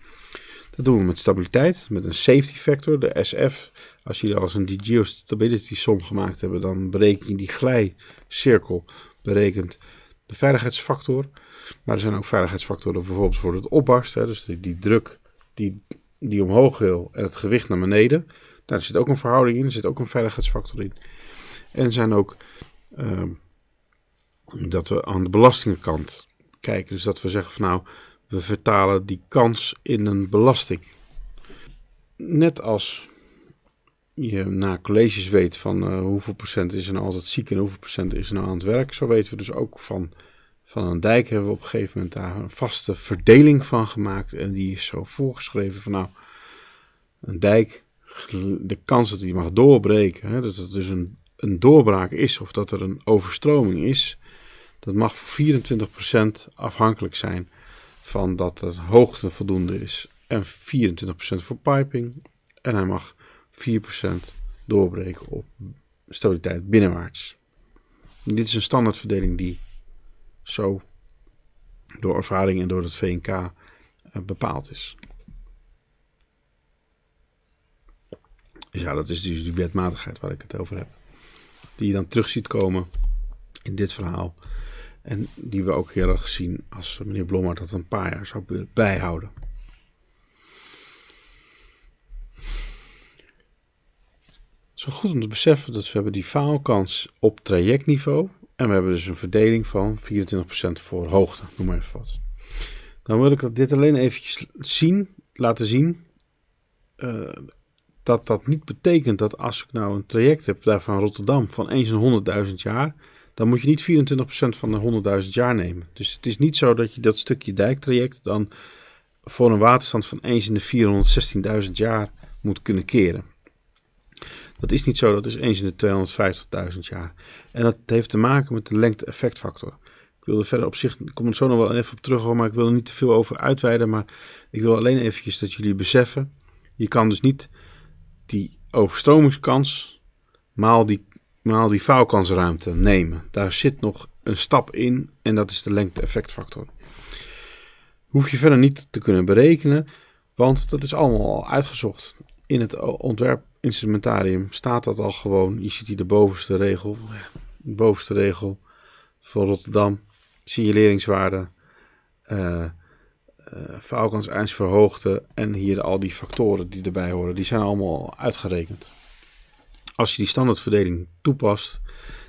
Dat doen we met stabiliteit, met een safety factor, de SF. Als jullie als een geostability som gemaakt hebben, dan bereken je die glijcirkel, berekent de veiligheidsfactor. Maar er zijn ook veiligheidsfactoren bijvoorbeeld voor het opbarsten, dus die, druk die, die omhoog wil en het gewicht naar beneden. Daar zit ook een verhouding in, er zit ook een veiligheidsfactor in. En zijn ook ehm, dat we aan de belastingenkant kijken. Dus dat we zeggen van nou, we vertalen die kans in een belasting. Net als je na colleges weet van eh, hoeveel procent is er nou altijd ziek en hoeveel procent is er nou aan het werk. Zo weten we dus ook van, van een dijk hebben we op een gegeven moment daar een vaste verdeling van gemaakt. En die is zo voorgeschreven van nou, een dijk de kans dat hij mag doorbreken, hè, dat het dus een, een doorbraak is of dat er een overstroming is, dat mag voor 24% afhankelijk zijn van dat de hoogte voldoende is. En 24% voor piping. En hij mag 4% doorbreken op stabiliteit binnenwaarts. dit is een standaardverdeling die zo door ervaring en door het VNK eh, bepaald is. Ja, dat is dus die wetmatigheid waar ik het over heb. Die je dan terug ziet komen in dit verhaal. En die we ook heel erg zien als meneer Blommer dat een paar jaar zou bijhouden. Zo goed om te beseffen dat we hebben die faalkans op trajectniveau. En we hebben dus een verdeling van 24% voor hoogte, noem maar even wat. Dan wil ik dat dit alleen eventjes zien, laten zien. Eh, dat dat niet betekent dat als ik nou een traject heb daar van Rotterdam van eens in 100.000 jaar, dan moet je niet 24% van de 100.000 jaar nemen. Dus het is niet zo dat je dat stukje dijktraject dan voor een waterstand van eens in de 416.000 jaar moet kunnen keren. Dat is niet zo, dat is eens in de 250.000 jaar. En dat heeft te maken met de lengte-effectfactor. Ik wil er verder op zich, ik kom er zo nog wel even op terug, maar ik wil er niet te veel over uitweiden. Maar ik wil alleen eventjes dat jullie beseffen. Je kan dus niet die overstromingskans maal die, maal die faalkansruimte nemen. Daar zit nog een stap in en dat is de lengte-effectfactor. Hoef je verder niet te kunnen berekenen, want dat is allemaal al uitgezocht. In het ontwerpinstrumentarium staat dat al gewoon. Je ziet hier de bovenste regel, bovenste regel voor Rotterdam, signaleringswaarde. Eh, uh, eh, eens verhoogde en hier al die factoren die erbij horen, die zijn allemaal uitgerekend. Als je die standaardverdeling toepast,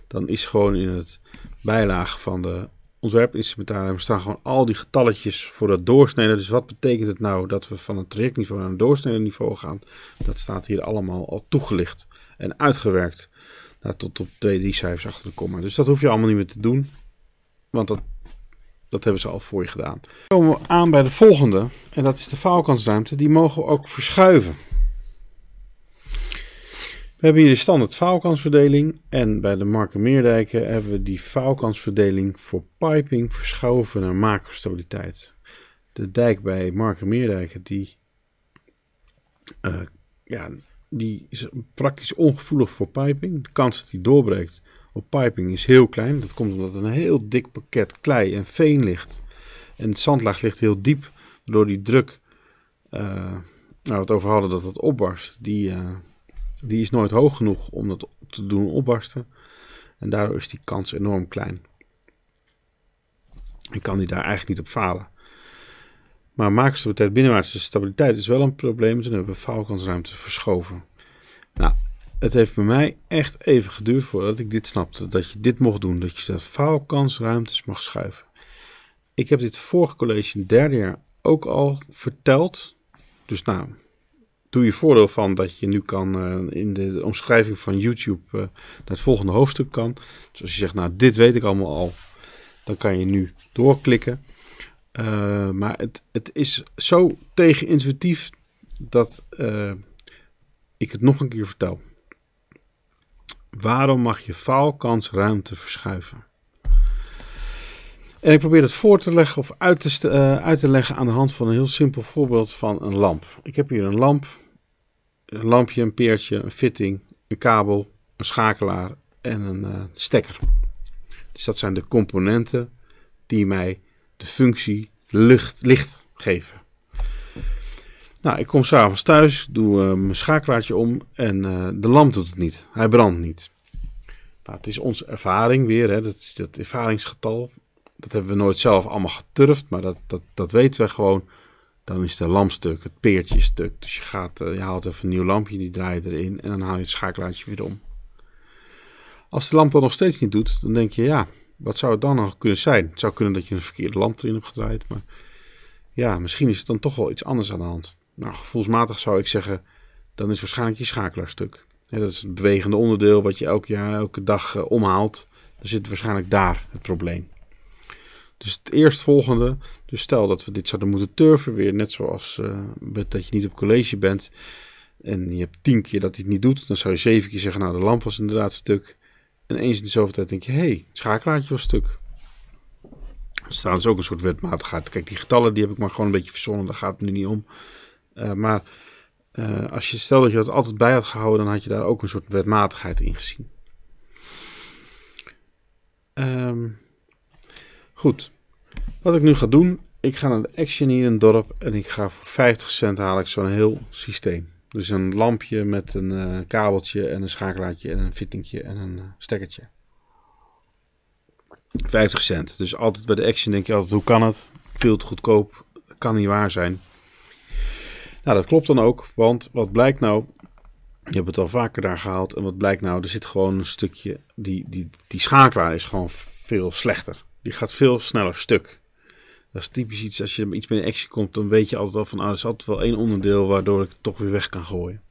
dan is gewoon in het bijlage van de ontwerpinstrumentarium staan gewoon al die getalletjes voor dat doorsneden. Dus wat betekent het nou dat we van een trajectniveau naar een niveau gaan? Dat staat hier allemaal al toegelicht en uitgewerkt. Nou, tot op twee, drie cijfers achter de komma. Dus dat hoef je allemaal niet meer te doen. Want dat dat hebben ze al voor je gedaan. Dan komen we aan bij de volgende. En dat is de vouwkantsruimte. Die mogen we ook verschuiven. We hebben hier de standaard vouwkansverdeling. En bij de Meerdijken hebben we die vouwkansverdeling voor piping verschoven naar macrostabiliteit. De dijk bij Markenmeerdijken die, eh, ja, die is praktisch ongevoelig voor piping. De kans dat die doorbreekt op piping is heel klein. Dat komt omdat een heel dik pakket klei en veen ligt. En het zandlaag ligt heel diep, Door die druk, uh, nou, we het over hadden dat het opbarst, die, eh, die is nooit hoog genoeg om dat te doen opbarsten. En daardoor is die kans enorm klein. Ik kan die daar eigenlijk niet op falen. Maar maakstabiliteit binnenwaartse stabiliteit is wel een probleem. Dan hebben we faalkansruimte verschoven. Nou, het heeft bij mij echt even geduurd voordat ik dit snapte. Dat je dit mocht doen. Dat je de faalkansruimtes mag schuiven. Ik heb dit vorige college in derde jaar ook al verteld. Dus nou, doe je voordeel van dat je nu kan eh, in de omschrijving van YouTube eh, naar het volgende hoofdstuk kan. Dus als je zegt, nou dit weet ik allemaal al, dan kan je nu doorklikken. Eh, maar het, het is zo tegenintuïtief dat ik het nog een keer vertel. Waarom mag je ruimte verschuiven? En ik probeer het voor te leggen of uit te, eh, uit te leggen aan de hand van een heel simpel voorbeeld van een lamp. Ik heb hier een lamp, een lampje, een peertje, een fitting, een kabel, een schakelaar en een eh, stekker. Dus dat zijn de componenten die mij de functie licht geven. Nou, ik kom s'avonds thuis, doe eh, mijn schakelaartje om en eh, de lamp doet het niet. Hij brandt niet. Nou, het is onze ervaring weer, hè? dat is dat ervaringsgetal. Dat hebben we nooit zelf allemaal geturfd, maar dat, dat, dat weten we gewoon. Dan is de lamp stuk, het peertje stuk. Dus je, gaat, eh, je haalt even een nieuw lampje, die je erin en dan haal je het schakelaartje weer om. Als de lamp dat nog steeds niet doet, dan denk je, ja, wat zou het dan nog kunnen zijn? Het zou kunnen dat je een verkeerde lamp erin hebt gedraaid, maar ja, misschien is het dan toch wel iets anders aan de hand. Nou, gevoelsmatig zou ik zeggen, dan is waarschijnlijk je schakelaar stuk. dat is het bewegende onderdeel wat je elk jaar, elke dag eh, omhaalt. Dan zit waarschijnlijk daar het probleem. Dus het eerstvolgende, dus stel dat we dit zouden moeten turven weer, net zoals eh, dat je niet op college bent en je hebt tien keer dat hij het niet doet, dan zou je zeven keer zeggen, nou de lamp was inderdaad stuk. En eens in de zoveel tijd denk je, hé, hey, schakelaartje was stuk. Er staat dus ook een soort wetmatigheid. Kijk, die getallen die heb ik maar gewoon een beetje verzonnen, daar gaat het nu niet om. Eh, maar eh, als je stel dat je dat altijd bij had gehouden, dan had je daar ook een soort wetmatigheid in gezien. Ehm, goed. Wat ik nu ga doen, ik ga naar de Action hier in het dorp en ik ga voor 50 cent haal ik zo'n heel systeem. Dus een lampje met een eh, kabeltje en een schakelaartje en een fittingje en een stekkertje. 50 cent. Dus altijd bij de Action denk je altijd, hoe kan het? Veel te goedkoop. Kan niet waar zijn. Nou, dat klopt dan ook, want wat blijkt nou? Je hebt het al vaker daar gehaald. En wat blijkt nou? Er zit gewoon een stukje. Die, die, die schakelaar is gewoon veel slechter. Die gaat veel sneller stuk. Dat is typisch iets. Als je iets meer in actie komt, dan weet je altijd al van. Ah, er is altijd wel één onderdeel waardoor ik het toch weer weg kan gooien.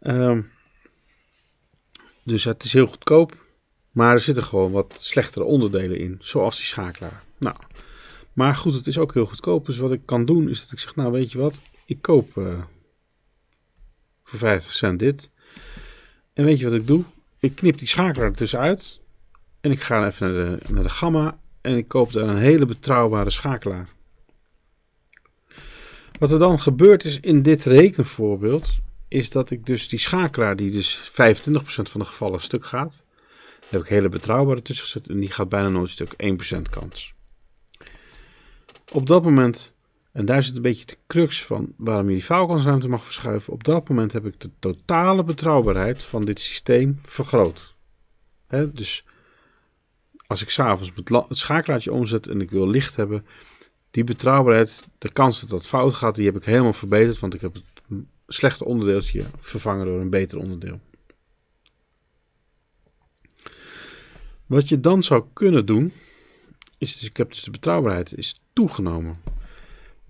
Ehm, dus het is heel goedkoop. Maar er zitten gewoon wat slechtere onderdelen in. Zoals die schakelaar. Nou. Maar goed, het is ook heel goedkoop. Dus wat ik kan doen is dat ik zeg: Nou, weet je wat? ik koop eh, voor 50 cent dit. En weet je wat ik doe? Ik knip die schakelaar ertussen uit. En ik ga even naar de, naar de gamma. En ik koop daar een hele betrouwbare schakelaar. Wat er dan gebeurd is in dit rekenvoorbeeld, is dat ik dus die schakelaar, die dus 25% van de gevallen stuk gaat, heb ik hele betrouwbare tussen gezet en die gaat bijna nooit stuk, 1% kans. Op dat moment en daar zit een beetje de crux van waarom je die mag verschuiven. Op dat moment heb ik de totale betrouwbaarheid van dit systeem vergroot. dus als ik s'avonds het schakelaartje omzet en ik wil licht hebben, die betrouwbaarheid, de kans dat dat fout gaat, die heb ik helemaal verbeterd. Want ik heb het slechte onderdeeltje vervangen door een beter onderdeel. Wat je dan zou kunnen doen, is dus ik heb dus de betrouwbaarheid is toegenomen.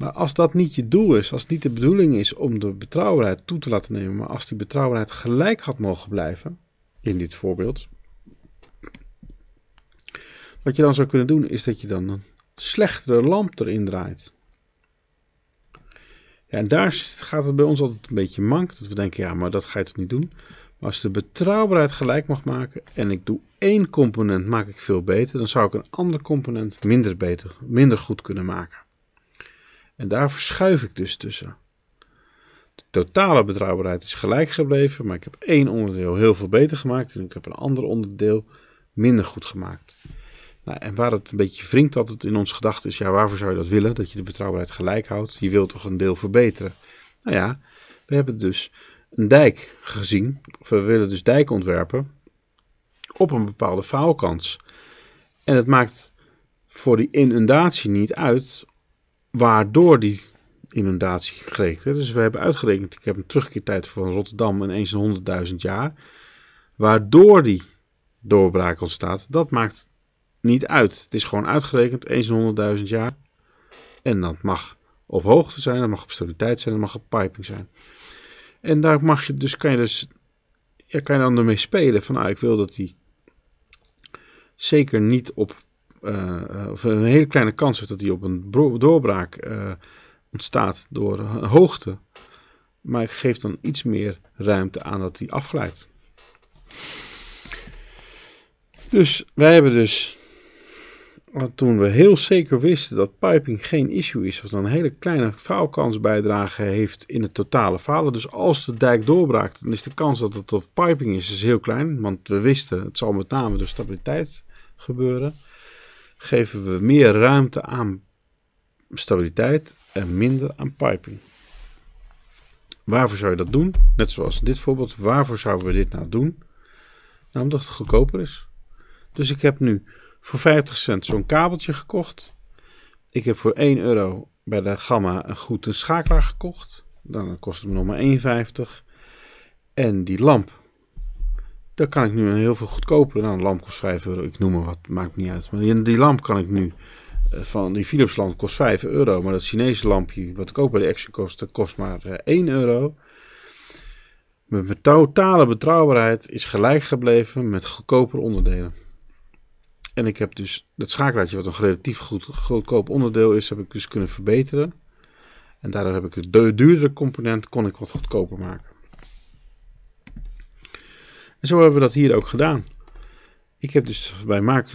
Maar als dat niet je doel is, als het niet de bedoeling is om de betrouwbaarheid toe te laten nemen, maar als die betrouwbaarheid gelijk had mogen blijven, in dit voorbeeld, wat je dan zou kunnen doen is dat je dan een slechtere lamp erin draait. Ja, en daar gaat het bij ons altijd een beetje mank, dat we denken, ja, maar dat ga je toch niet doen. Maar als de betrouwbaarheid gelijk mag maken en ik doe één component, maak ik veel beter, dan zou ik een ander component minder beter, minder goed kunnen maken. En daar verschuif ik dus tussen. De totale betrouwbaarheid is gelijk gebleven, maar ik heb één onderdeel heel veel beter gemaakt en ik heb een ander onderdeel minder goed gemaakt. Nou, en waar het een beetje wringt het in ons gedachten is, ja, waarvoor zou je dat willen? Dat je de betrouwbaarheid gelijk houdt. Je wilt toch een deel verbeteren? Nou ja, we hebben dus een dijk gezien. Of we willen dus dijk ontwerpen op een bepaalde faalkans. En het maakt voor die inundatie niet uit waardoor die inundatie gerekend is. Dus we hebben uitgerekend, ik heb een terugkeertijd van Rotterdam in eens in 100.000 jaar. Waardoor die doorbraak ontstaat, dat maakt niet uit. Het is gewoon uitgerekend, eens in 100.000 jaar. En dat mag op hoogte zijn, dat mag op stabiliteit zijn, dat mag op piping zijn. En daar mag je dus, kan je dus, ja, kan je dan ermee spelen van, ah, ik wil dat die zeker niet op eh, eh, of een hele kleine kans heeft dat die op een doorbraak eh, ontstaat door hoogte. Maar ik geef dan iets meer ruimte aan dat die afglijdt. Dus wij hebben dus, toen we heel zeker wisten dat piping geen issue is, of dan een hele kleine faalkans bijdrage heeft in het totale falen. Dus als de dijk doorbraakt, dan is de kans dat het op piping is, is heel klein. Want we wisten, het zal met name door stabiliteit gebeuren geven we meer ruimte aan stabiliteit en minder aan piping. Waarvoor zou je dat doen? Net zoals dit voorbeeld, waarvoor zouden we dit nou doen? Nou, omdat het goedkoper is. Dus ik heb nu voor 50 cent zo'n kabeltje gekocht. Ik heb voor 1 euro bij de Gamma een goed een schakelaar gekocht. Dan kost het me nog maar 1,50. En die lamp daar kan ik nu heel veel goedkoper. Nou, een lamp kost 5 euro. Ik noem maar wat, maakt niet uit. Maar die, lamp kan ik nu eh, van die Philips lamp kost 5 euro. Maar dat Chinese lampje, wat ik ook bij de Action kost, kost maar 1 eh, euro. Mijn totale betrouwbaarheid is gelijk gebleven met goedkoper onderdelen. En ik heb dus dat schakelaartje, wat een relatief goed, goedkoop onderdeel is, heb ik dus kunnen verbeteren. En daardoor heb ik het duurdere component kon ik wat goedkoper maken. En zo hebben we dat hier ook gedaan. Ik heb dus bij Mark,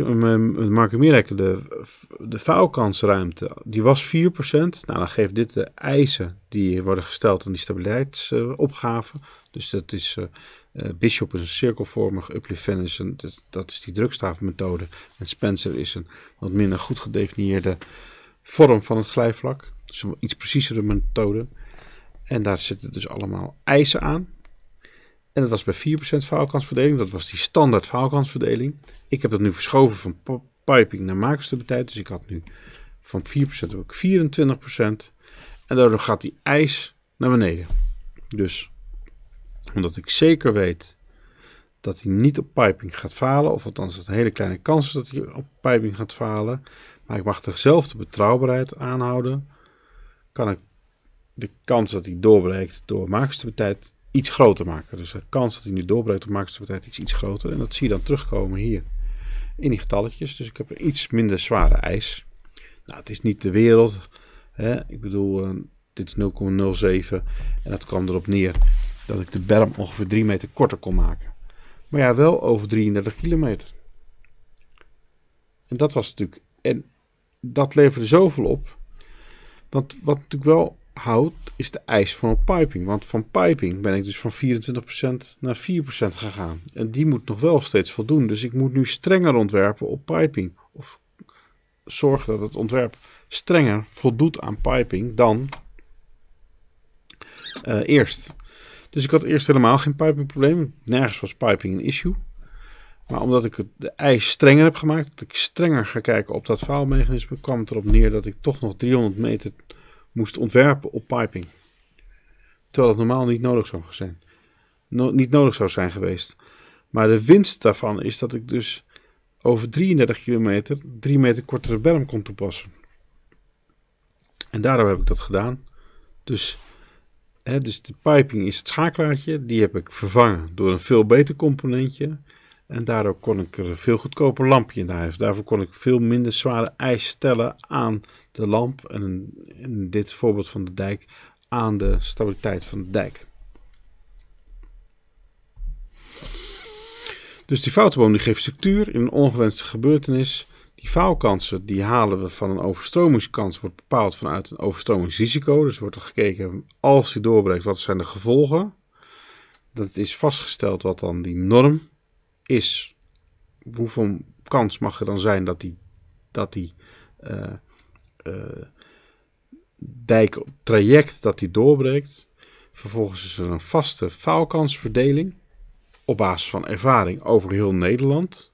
Mirek de, de faalkansruimte, die was 4%. Nou, dan geeft dit de eisen die worden gesteld aan die stabiliteitsopgave. dus dat is, eh, eh, Bishop is een cirkelvormig, Uplifan is een, dat, dat is die drukstaafmethode. En Spencer is een wat minder goed gedefinieerde vorm van het glijvlak. Dus een iets preciezere methode. En daar zitten dus allemaal eisen aan. En dat was bij 4% faalkansverdeling. Dat was die standaard faalkansverdeling. Ik heb dat nu verschoven van piping naar makersstabiliteit. Dus ik had nu van 4% heb 24%. En daardoor gaat die ijs naar beneden. Dus omdat ik zeker weet dat hij niet op piping gaat falen. Of althans, dat een hele kleine kans is dat hij op piping gaat falen. Maar ik mag dezelfde betrouwbaarheid aanhouden. Kan ik de kans dat hij doorbreekt door makersstabiliteit iets groter maken. Dus de kans dat hij nu doorbreekt op marktstabiliteit is iets groter. En dat zie je dan terugkomen hier in die getalletjes. Dus ik heb een iets minder zware ijs. Nou, het is niet de wereld. Hè? Ik bedoel, eh, dit is 0,07. En dat kwam erop neer dat ik de berm ongeveer 3 meter korter kon maken. Maar ja, wel over 33 kilometer. En dat was natuurlijk. En dat leverde zoveel op. Want wat natuurlijk wel houd is de eis van piping. Want van piping ben ik dus van 24% naar 4% gegaan. En die moet nog wel steeds voldoen. Dus ik moet nu strenger ontwerpen op piping. Of zorgen dat het ontwerp strenger voldoet aan piping dan eh, eerst. Dus ik had eerst helemaal geen pipingprobleem, Nergens was piping een issue. Maar omdat ik de eis strenger heb gemaakt, dat ik strenger ga kijken op dat faalmechanisme, kwam het erop neer dat ik toch nog 300 meter moest ontwerpen op piping. Terwijl het normaal niet nodig zou zijn. niet nodig zou zijn geweest. Maar de winst daarvan is dat ik dus over 33 kilometer 3 meter kortere berm kon toepassen. En daarom heb ik dat gedaan. Dus, hè, dus de piping is het schakelaartje. Die heb ik vervangen door een veel beter componentje. En daardoor kon ik er een veel goedkoper lampje in huis. Daarvoor kon ik veel minder zware eis stellen aan de lamp. En in dit voorbeeld van de dijk aan de stabiliteit van de dijk. Dus die foutenboom die geeft structuur in een ongewenste gebeurtenis. Die faalkansen die halen we van een overstromingskans, wordt bepaald vanuit een overstromingsrisico. Dus wordt er gekeken als die doorbreekt, wat zijn de gevolgen. Dat is vastgesteld wat dan die norm is, hoeveel kans mag er dan zijn dat die, dat die uh, uh, dat die doorbreekt? Vervolgens is er een vaste faalkansverdeling op basis van ervaring over heel Nederland.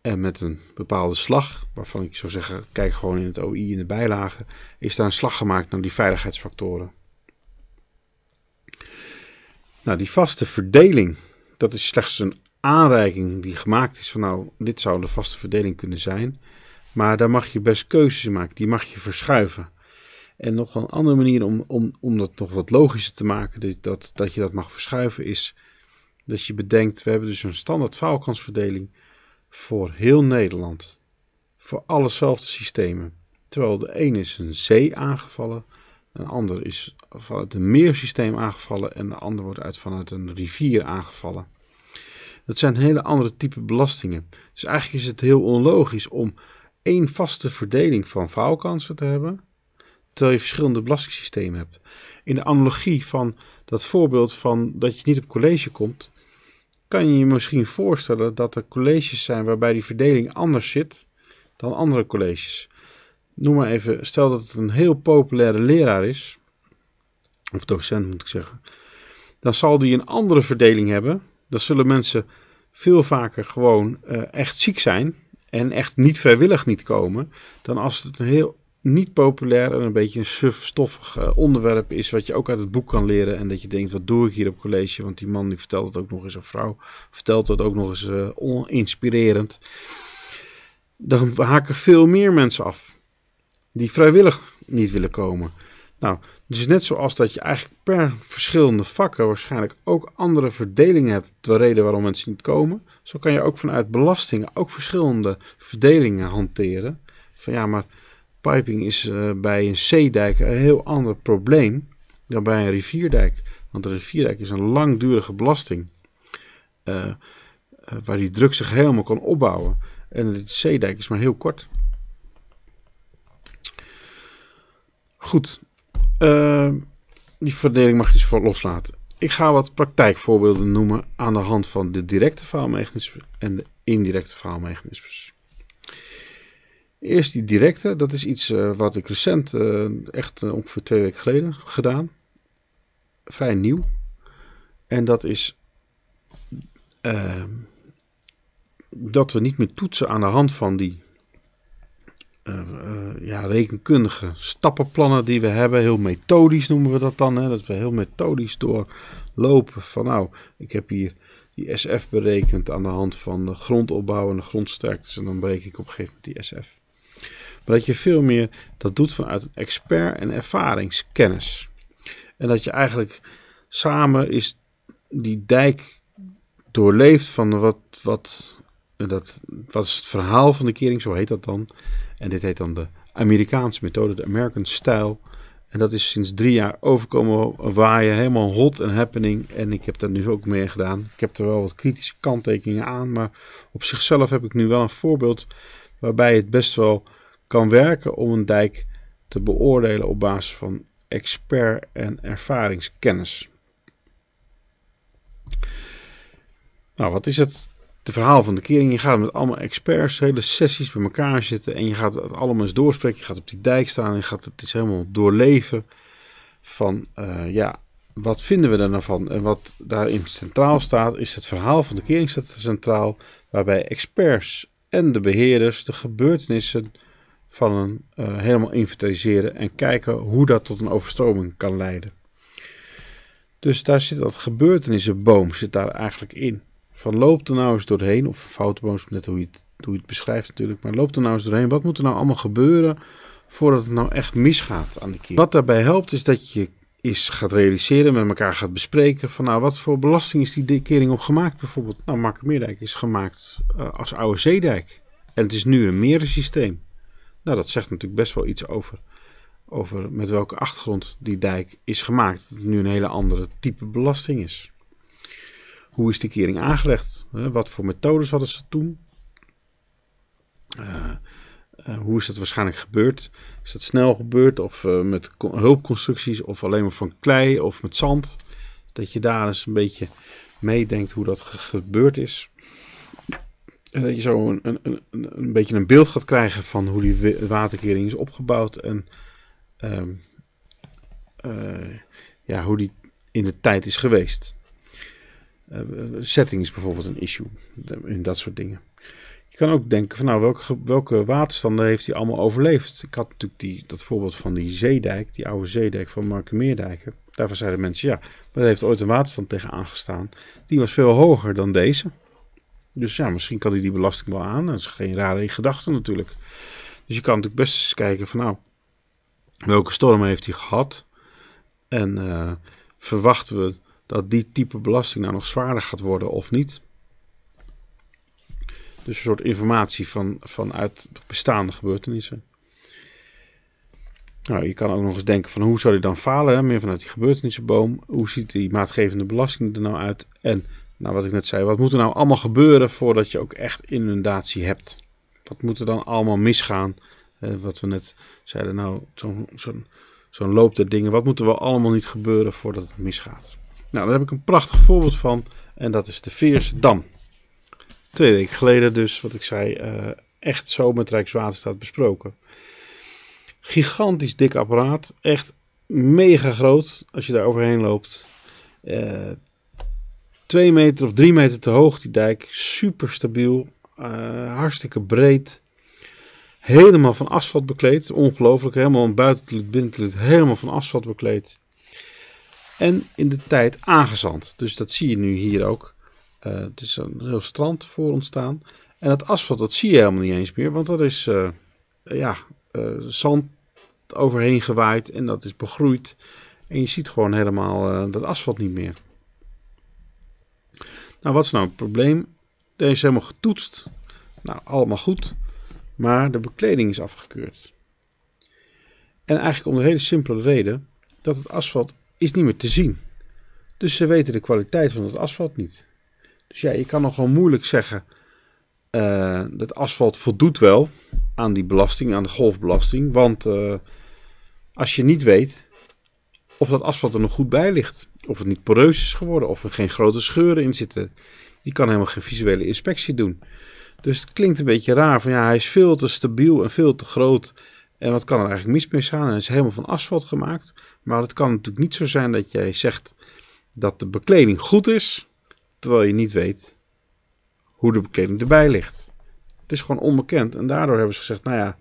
En met een bepaalde slag, waarvan ik zou zeggen, kijk gewoon in het OI in de bijlagen, is daar een slag gemaakt naar die veiligheidsfactoren. Nou, die vaste verdeling dat is slechts een aanreiking die gemaakt is van nou, dit zou de vaste verdeling kunnen zijn. Maar daar mag je best keuzes in maken, die mag je verschuiven. En nog een andere manier om, om, om dat nog wat logischer te maken, dat, dat je dat mag verschuiven, is dat je bedenkt, we hebben dus een standaard faalkansverdeling voor heel Nederland. Voor allezelfde systemen. Terwijl de een is een C aangevallen, een ander is vanuit een meersysteem aangevallen en de ander wordt uit vanuit een rivier aangevallen. Dat zijn hele andere type belastingen. Dus eigenlijk is het heel onlogisch om één vaste verdeling van faalkansen te hebben, terwijl je verschillende belastingssystemen hebt. In de analogie van dat voorbeeld van dat je niet op college komt, kan je je misschien voorstellen dat er colleges zijn waarbij die verdeling anders zit dan andere colleges. Noem maar even, stel dat het een heel populaire leraar is, of docent moet ik zeggen. Dan zal die een andere verdeling hebben. Dan zullen mensen veel vaker gewoon eh, echt ziek zijn. En echt niet vrijwillig niet komen. Dan als het een heel niet populair en een beetje een suf, stoffig eh, onderwerp is. Wat je ook uit het boek kan leren. En dat je denkt, wat doe ik hier op college? Want die man die vertelt het ook nog eens. Of vrouw vertelt het ook nog eens eh, oninspirerend. Dan haken veel meer mensen af. Die vrijwillig niet willen komen. Nou, dus net zoals dat je eigenlijk per verschillende vakken waarschijnlijk ook andere verdelingen hebt, de reden waarom mensen niet komen, zo kan je ook vanuit belastingen ook verschillende verdelingen hanteren. Van ja, maar piping is eh, bij een zeedijk een heel ander probleem dan bij een rivierdijk. Want een rivierdijk is een langdurige belasting, eh, eh, waar die druk zich helemaal kan opbouwen. En een zeedijk is maar heel kort. Goed, Ehm, die verdeling mag je dus voor loslaten. Ik ga wat praktijkvoorbeelden noemen aan de hand van de directe faalmechanismen en de indirecte faalmechanismen. Eerst die directe, dat is iets eh, wat ik recent, eh, echt eh, ongeveer twee weken geleden, gedaan. Vrij nieuw. En dat is ehm, dat we niet meer toetsen aan de hand van die eh, eh, ja, rekenkundige stappenplannen die we hebben. Heel methodisch noemen we dat dan. Hè? Dat we heel methodisch doorlopen. Van nou, ik heb hier die SF berekend aan de hand van de grondopbouw en de grondsterktes. En dan breek ik op een gegeven moment die SF. Maar dat je veel meer dat doet vanuit een expert en ervaringskennis. En dat je eigenlijk samen is die dijk doorleeft van wat, wat dat is het verhaal van de kering, zo heet dat dan. En dit heet dan de Amerikaanse methode, de American Style. En dat is sinds drie jaar overkomen waaien, helemaal hot en happening. En ik heb daar nu ook mee gedaan. Ik heb er wel wat kritische kanttekeningen aan, maar op zichzelf heb ik nu wel een voorbeeld waarbij het best wel kan werken om een dijk te beoordelen op basis van expert en ervaringskennis. Nou, wat is het het verhaal van de kering. Je gaat met allemaal experts, hele sessies bij elkaar zitten. En je gaat het allemaal eens doorspreken. Je gaat op die dijk staan en je gaat het eens helemaal doorleven. Van eh, ja, wat vinden we er nou van? En wat daarin centraal staat, is het verhaal van de kering staat centraal. Waarbij experts en de beheerders de gebeurtenissen van een eh, helemaal inventariseren. En kijken hoe dat tot een overstroming kan leiden. Dus daar zit dat gebeurtenissenboom zit daar eigenlijk in. Van loop er nou eens doorheen, of foutenboos, net hoe je, het, hoe je het beschrijft natuurlijk. Maar loop er nou eens doorheen. Wat moet er nou allemaal gebeuren voordat het nou echt misgaat aan de keer? Wat daarbij helpt is dat je is gaat realiseren, met elkaar gaat bespreken. Van nou, wat voor belasting is die kering op gemaakt bijvoorbeeld? Nou, Markermeerdijk is gemaakt eh, als oude zeedijk. En het is nu een merensysteem. Nou, dat zegt natuurlijk best wel iets over, over met welke achtergrond die dijk is gemaakt. Dat het nu een hele andere type belasting is. Hoe is die kering aangelegd? Wat voor methodes hadden ze toen? Eh, eh, hoe is dat waarschijnlijk gebeurd? Is dat snel gebeurd of eh, met hulpconstructies of alleen maar van klei of met zand? Dat je daar eens een beetje meedenkt hoe dat gebeurd is. En dat je zo een, een, een, een, beetje een beeld gaat krijgen van hoe die waterkering is opgebouwd en ehm, ja, hoe die in de tijd is geweest. Eh, eh, setting is bijvoorbeeld een issue. In dat soort dingen. Je kan ook denken van nou, welke, welke waterstanden heeft hij allemaal overleefd? Ik had natuurlijk die, dat voorbeeld van die zeedijk, die oude zeedijk van Markenmeerdijken. Daarvan zeiden mensen ja, maar daar heeft ooit een waterstand tegen aangestaan. Die was veel hoger dan deze. Dus ja, misschien kan hij die belasting wel aan. Dat is geen rare gedachte natuurlijk. Dus je kan natuurlijk best eens kijken van nou, welke storm heeft hij gehad? En eh, verwachten we dat die type belasting nou nog zwaarder gaat worden of niet. Dus een soort informatie van, vanuit bestaande gebeurtenissen. Nou, je kan ook nog eens denken van hoe zou die dan falen, hè? meer vanuit die gebeurtenissenboom. Hoe ziet die maatgevende belasting er nou uit? En nou, wat ik net zei, wat moet er nou allemaal gebeuren voordat je ook echt inundatie hebt? Wat moet er dan allemaal misgaan? wat we net zeiden, nou, zo'n zo, zo loop der dingen. Wat moeten wel allemaal niet gebeuren voordat het misgaat? Nou, daar heb ik een prachtig voorbeeld van. En dat is de Veerse Dam. Twee weken geleden dus, wat ik zei, eh, echt zo met Rijkswaterstaat besproken. Gigantisch dik apparaat. Echt mega groot als je daar overheen loopt. Uh, twee meter of drie meter te hoog die dijk. Super stabiel. Eh, hartstikke breed. Helemaal van asfalt bekleed. Ongelooflijk. Helemaal buiten het helemaal van asfalt bekleed en in de tijd aangezand. Dus dat zie je nu hier ook. Uh, het is een heel strand voor ontstaan. En dat asfalt, dat zie je helemaal niet eens meer, want er is eh, ja, eh, zand overheen gewaaid en dat is begroeid. En je ziet gewoon helemaal dat asfalt niet meer. Nou, wat is nou het probleem? Deze is helemaal getoetst. Nou, allemaal goed. Maar de bekleding is afgekeurd. En eigenlijk om de hele simpele reden dat het asfalt is niet meer te zien. Dus ze weten de kwaliteit van het asfalt niet. Dus ja, je kan nogal moeilijk zeggen uh, dat asfalt voldoet wel aan die belasting, aan de golfbelasting. Want eh, als je niet weet of dat asfalt er nog goed bij ligt, of het niet poreus is geworden, of er geen grote scheuren in zitten, die kan helemaal geen visuele inspectie doen. Dus het klinkt een beetje raar van ja, hij is veel te stabiel en veel te groot en wat kan er eigenlijk mis mee zijn? En het is helemaal van asfalt gemaakt. Maar het kan natuurlijk niet zo zijn dat jij zegt dat de bekleding goed is, terwijl je niet weet hoe de bekleding erbij ligt. Het is gewoon onbekend. En daardoor hebben ze gezegd, nou ja,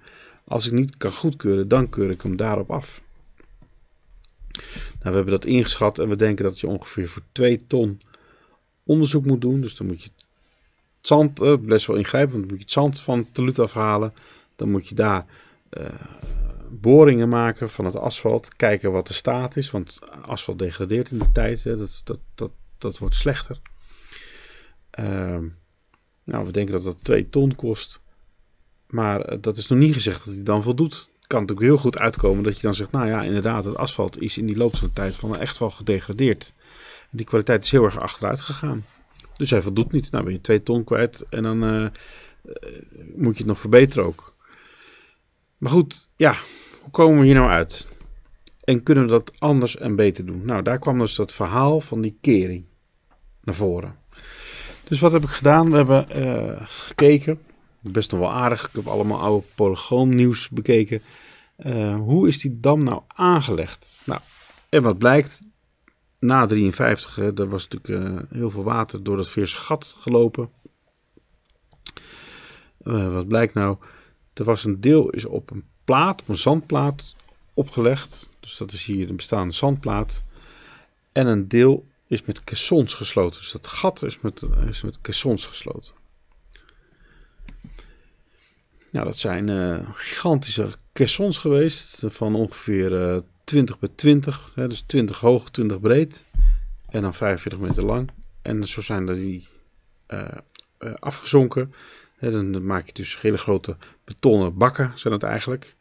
als ik niet kan goedkeuren, dan keur ik hem daarop af. Nou, we hebben dat ingeschat en we denken dat je ongeveer voor 2 ton onderzoek moet doen. Dus dan moet je het zand, eh, best wel ingrijpend, want dan moet je het zand van het telut afhalen. Dan moet je daar eh, boringen maken van het asfalt. Kijken wat de staat is, want asfalt degradeert in de tijd. Hè, dat, dat, dat, dat wordt slechter. Ehm, nou, we denken dat dat 2 ton kost. Maar eh, dat is nog niet gezegd dat hij dan voldoet. Het kan natuurlijk heel goed uitkomen dat je dan zegt: Nou ja, inderdaad, het asfalt is in die loop van de tijd van echt wel gedegradeerd. die kwaliteit is heel erg achteruit gegaan. Dus hij voldoet niet. Nou ben je 2 ton kwijt en dan eh, moet je het nog verbeteren ook. Maar goed, ja, hoe komen we hier nou uit? En kunnen we dat anders en beter doen? Nou, daar kwam dus dat verhaal van die kering naar voren. Dus wat heb ik gedaan? We hebben eh, gekeken, best nog wel aardig, ik heb allemaal oude nieuws bekeken. Eh, hoe is die dam nou aangelegd? Nou, en wat blijkt, na 53, hè, er was natuurlijk eh, heel veel water door dat Veerse gat gelopen. wat blijkt nou? Er was een deel is op een plaat, op een zandplaat opgelegd. Dus dat is hier een bestaande zandplaat. En een deel is met kessons gesloten. Dus dat gat is met, is met gesloten. Nou, dat zijn eh, gigantische kessons geweest van ongeveer uh, eh, 20 bij 20. Hè, dus 20 hoog, 20 breed en dan 45 meter lang. En zo zijn dat die eh, afgezonken. Dan maak je dus hele grote betonnen bakken, zijn het eigenlijk.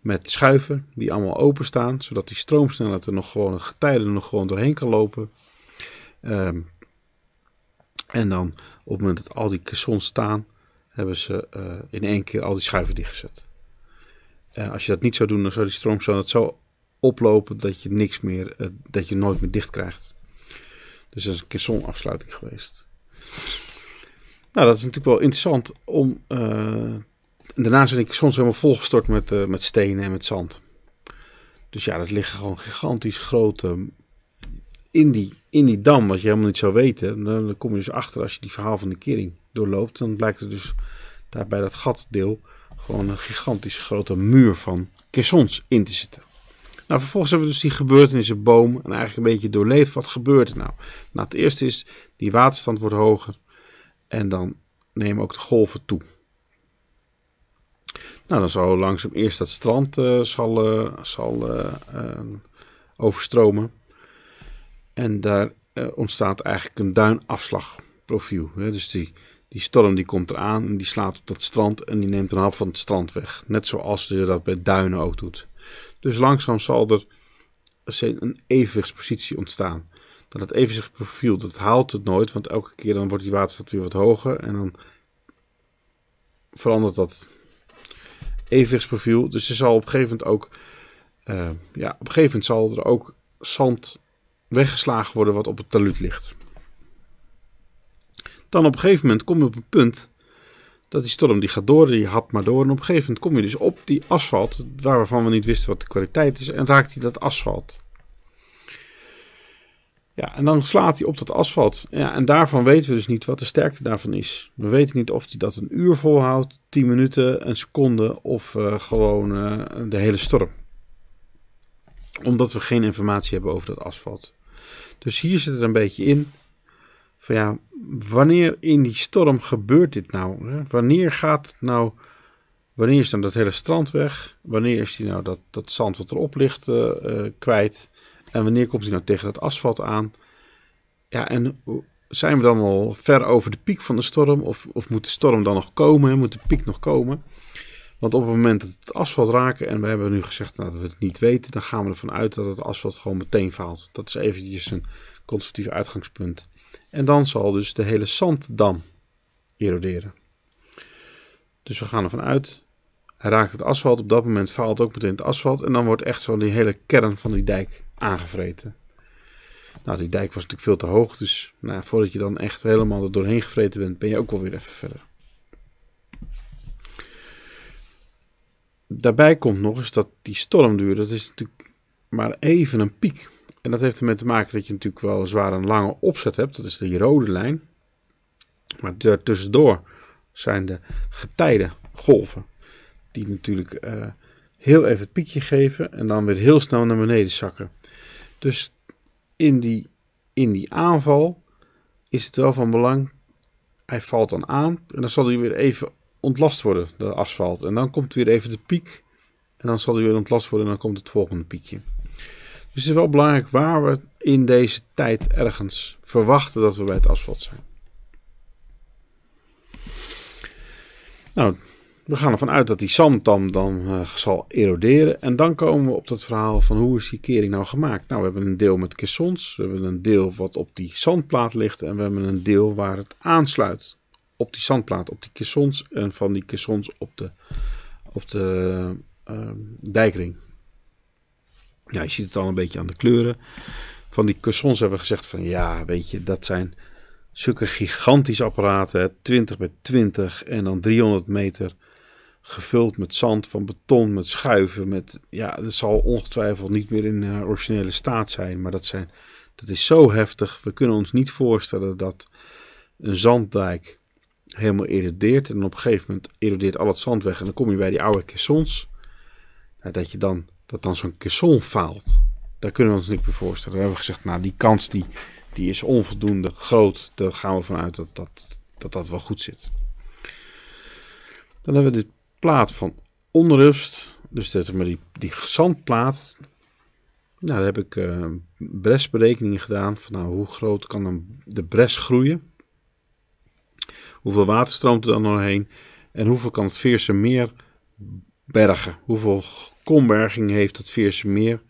Met schuiven die allemaal openstaan, zodat die stroomsnelheid er nog gewoon, getijden nog gewoon doorheen kan lopen. Ehm, en dan op het moment dat al die caissons staan, hebben ze eh, in één keer al die schuiven dichtgezet. Eh, als je dat niet zou doen, dan zou die stroomsnelheid zo oplopen dat je niks meer, eh, dat je nooit meer dicht krijgt. Dus dat is een caisson geweest. Nou, dat is natuurlijk wel interessant om. Uh, eh, daarna zit ik soms helemaal volgestort met, eh, met stenen en met zand. Dus ja, dat liggen gewoon gigantisch grote. In die, in die dam, wat je helemaal niet zou weten. Dan kom je dus achter als je die verhaal van de kering doorloopt. Dan blijkt er dus daar bij dat gatdeel gewoon een gigantisch grote muur van caissons in te zitten. Nou, vervolgens hebben we dus die gebeurtenissen boom en eigenlijk een beetje doorleefd. Wat gebeurt er nou? Nou, het eerste is, die waterstand wordt hoger. En dan nemen ook de golven toe. Nou, dan zal langzaam eerst dat strand eh, zal, eh, zal eh, ehm, overstromen. En daar ontstaat eigenlijk een duinafslagprofiel. Hè? Dus die, die storm die komt eraan en die slaat op dat strand en die neemt een hap van het strand weg. Net zoals je dat bij duinen ook doet. Dus langzaam zal er een evenwichtspositie ontstaan dat het even profiel. Dat haalt het nooit, want elke keer dan wordt die waterstand weer wat hoger en dan verandert dat evenwichtsprofiel. Dus er zal op een gegeven moment ook, eh, ja, op gegeven moment zal er ook zand weggeslagen worden wat op het talud ligt. Dan op een gegeven moment kom je op een punt dat die storm die gaat door, die hapt maar door. En op een gegeven moment kom je dus op die asfalt, waarvan we niet wisten wat de kwaliteit is, en raakt hij dat asfalt. Ja, en dan slaat hij op dat asfalt. Ja, en daarvan weten we dus niet wat de sterkte daarvan is. We weten niet of hij dat een uur volhoudt, 10 minuten, een seconde of eh, gewoon eh, de hele storm. Omdat we geen informatie hebben over dat asfalt. Dus hier zit er een beetje in van ja, wanneer in die storm gebeurt dit nou? Hè? Wanneer gaat het nou, wanneer is dan dat hele strand weg? Wanneer is die nou dat, dat zand wat erop ligt eh, kwijt? En wanneer komt hij nou tegen dat asfalt aan? Ja, en zijn we dan al ver over de piek van de storm? Of, of moet de storm dan nog komen? Moet de piek nog komen? Want op het moment dat het asfalt raken, en we hebben nu gezegd nou, dat we het niet weten, dan gaan we ervan uit dat het asfalt gewoon meteen faalt. Dat is eventjes een constructief uitgangspunt. En dan zal dus de hele zanddam eroderen. Dus we gaan ervan uit hij raakt het asfalt. Op dat moment faalt ook meteen het asfalt. En dan wordt echt zo die hele kern van die dijk aangevreten. Nou, die dijk was natuurlijk veel te hoog. Dus nou, voordat je dan echt helemaal er doorheen gevreten bent, ben je ook wel weer even verder. Daarbij komt nog eens dat die stormduur, dat is natuurlijk maar even een piek. En dat heeft ermee te maken dat je natuurlijk wel zwaar een lange opzet hebt. Dat is die rode lijn. Maar daartussendoor zijn de getijden golven die natuurlijk eh, heel even het piekje geven en dan weer heel snel naar beneden zakken. Dus in die, in die aanval is het wel van belang. Hij valt dan aan en dan zal hij weer even ontlast worden, de asfalt. En dan komt weer even de piek en dan zal hij weer ontlast worden en dan komt het volgende piekje. Dus het is wel belangrijk waar we in deze tijd ergens verwachten dat we bij het asfalt zijn. Nou, we gaan ervan uit dat die zand dan, eh, zal eroderen. En dan komen we op dat verhaal van hoe is die kering nou gemaakt? Nou, we hebben een deel met caissons. We hebben een deel wat op die zandplaat ligt. En we hebben een deel waar het aansluit. Op die zandplaat, op die caissons. En van die caissons op de, op de ehm, dijkring. Ja, je ziet het al een beetje aan de kleuren. Van die caissons hebben we gezegd van ja, weet je, dat zijn zulke gigantische apparaten. 20 bij 20 en dan 300 meter gevuld met zand, van beton, met schuiven. Met, ja, dat zal ongetwijfeld niet meer in eh, originele staat zijn. Maar dat, zijn, dat is zo heftig. We kunnen ons niet voorstellen dat een zanddijk helemaal erodeert. En op een gegeven moment erodeert al het zand weg. En dan kom je bij die oude kessons. Nou, dat, je dan, dat dan zo'n kesson faalt. Daar kunnen we ons niet meer voorstellen. We hebben gezegd, nou die kans die, die is onvoldoende groot. Daar gaan we vanuit dat dat, dat, dat wel goed zit. Dan hebben we dit plaat van onrust. Dus dat, maar die, die zandplaat, nou, daar heb ik uh, bresberekeningen gedaan. Van, nou, hoe groot kan een, de bres groeien? Hoeveel water stroomt er dan doorheen? En hoeveel kan het Veerse meer bergen? Hoeveel komberging heeft het Veerse meer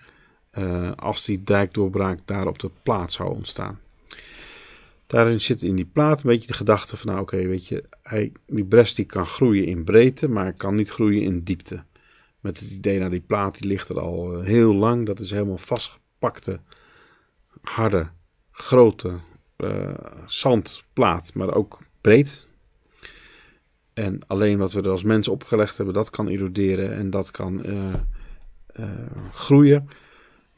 eh, als die dijkdoorbraak daar op de plaat zou ontstaan? Daarin zit in die plaat een beetje de gedachte van, nou oké, weet je, die brest die kan groeien in breedte, maar kan niet groeien in diepte. Met het idee, naar nou, die plaat die ligt er al eh, heel lang. Dat is helemaal vastgepakte, harde, grote eh, zandplaat, maar ook breed. En alleen wat we er als mensen opgelegd hebben, dat kan eroderen en dat kan eh, groeien.